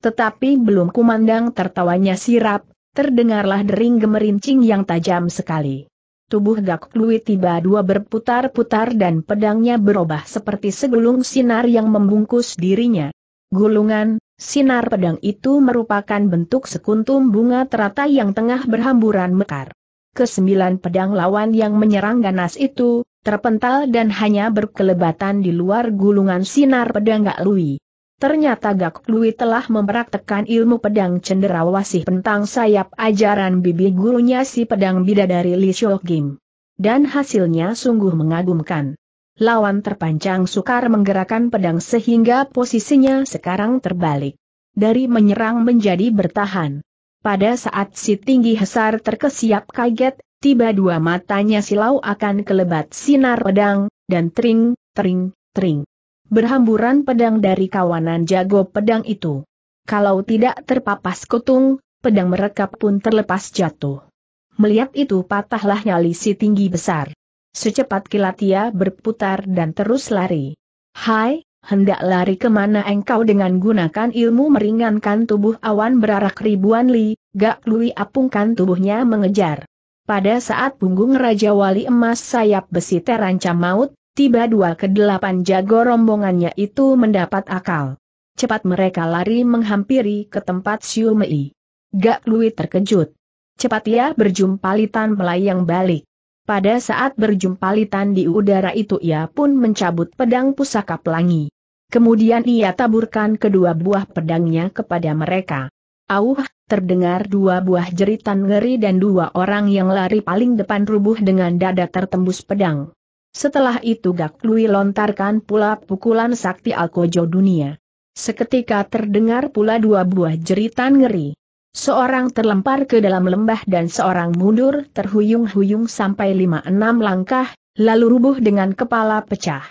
tetapi belum kumandang tertawanya sirap, terdengarlah dering gemerincing yang tajam sekali. Tubuh Gak Lui tiba dua berputar-putar dan pedangnya berubah seperti segulung sinar yang membungkus dirinya. Gulungan, sinar pedang itu merupakan bentuk sekuntum bunga teratai yang tengah berhamburan mekar. Kesembilan pedang lawan yang menyerang ganas itu, terpental dan hanya berkelebatan di luar gulungan sinar pedang Gak Lui. Ternyata Gak Lui telah mempraktekkan ilmu pedang cenderawasih pentang sayap ajaran bibi gurunya si pedang bidadari Li Shogim. Dan hasilnya sungguh mengagumkan. Lawan terpanjang sukar menggerakkan pedang sehingga posisinya sekarang terbalik. Dari menyerang menjadi bertahan. Pada saat si tinggi hesar terkesiap kaget, tiba dua matanya silau akan kelebat sinar pedang, dan tring, tring, tring berhamburan pedang dari kawanan jago pedang itu. Kalau tidak terpapas kutung, pedang mereka pun terlepas jatuh. Melihat itu patahlah nyali si tinggi besar. Secepat kilat ia berputar dan terus lari. Hai, hendak lari kemana engkau dengan gunakan ilmu meringankan tubuh awan berarak ribuan li, gak lui apungkan tubuhnya mengejar. Pada saat punggung Raja Wali emas sayap besi terancam maut, tiba dua ke delapan jago rombongannya itu mendapat akal. Cepat mereka lari menghampiri ke tempat Siu Mei. Gak Lui terkejut. Cepat ia berjumpa Litan melayang balik. Pada saat berjumpa Litan di udara itu ia pun mencabut pedang pusaka pelangi. Kemudian ia taburkan kedua buah pedangnya kepada mereka. Auh, terdengar dua buah jeritan ngeri dan dua orang yang lari paling depan rubuh dengan dada tertembus pedang. Setelah itu Gak Lui lontarkan pula pukulan sakti Alkojo dunia. Seketika terdengar pula dua buah jeritan ngeri. Seorang terlempar ke dalam lembah dan seorang mundur terhuyung-huyung sampai lima enam langkah, lalu rubuh dengan kepala pecah.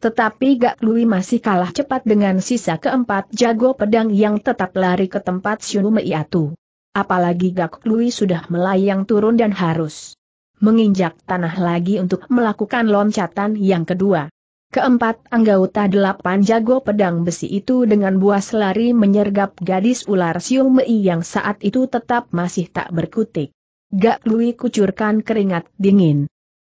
Tetapi Gak Lui masih kalah cepat dengan sisa keempat jago pedang yang tetap lari ke tempat Shunu Meiatu. Apalagi Gak Lui sudah melayang turun dan harus menginjak tanah lagi untuk melakukan loncatan yang kedua. Keempat anggota delapan jago pedang besi itu dengan buas lari menyergap gadis ular Siung Mei yang saat itu tetap masih tak berkutik. Gak Lui kucurkan keringat dingin.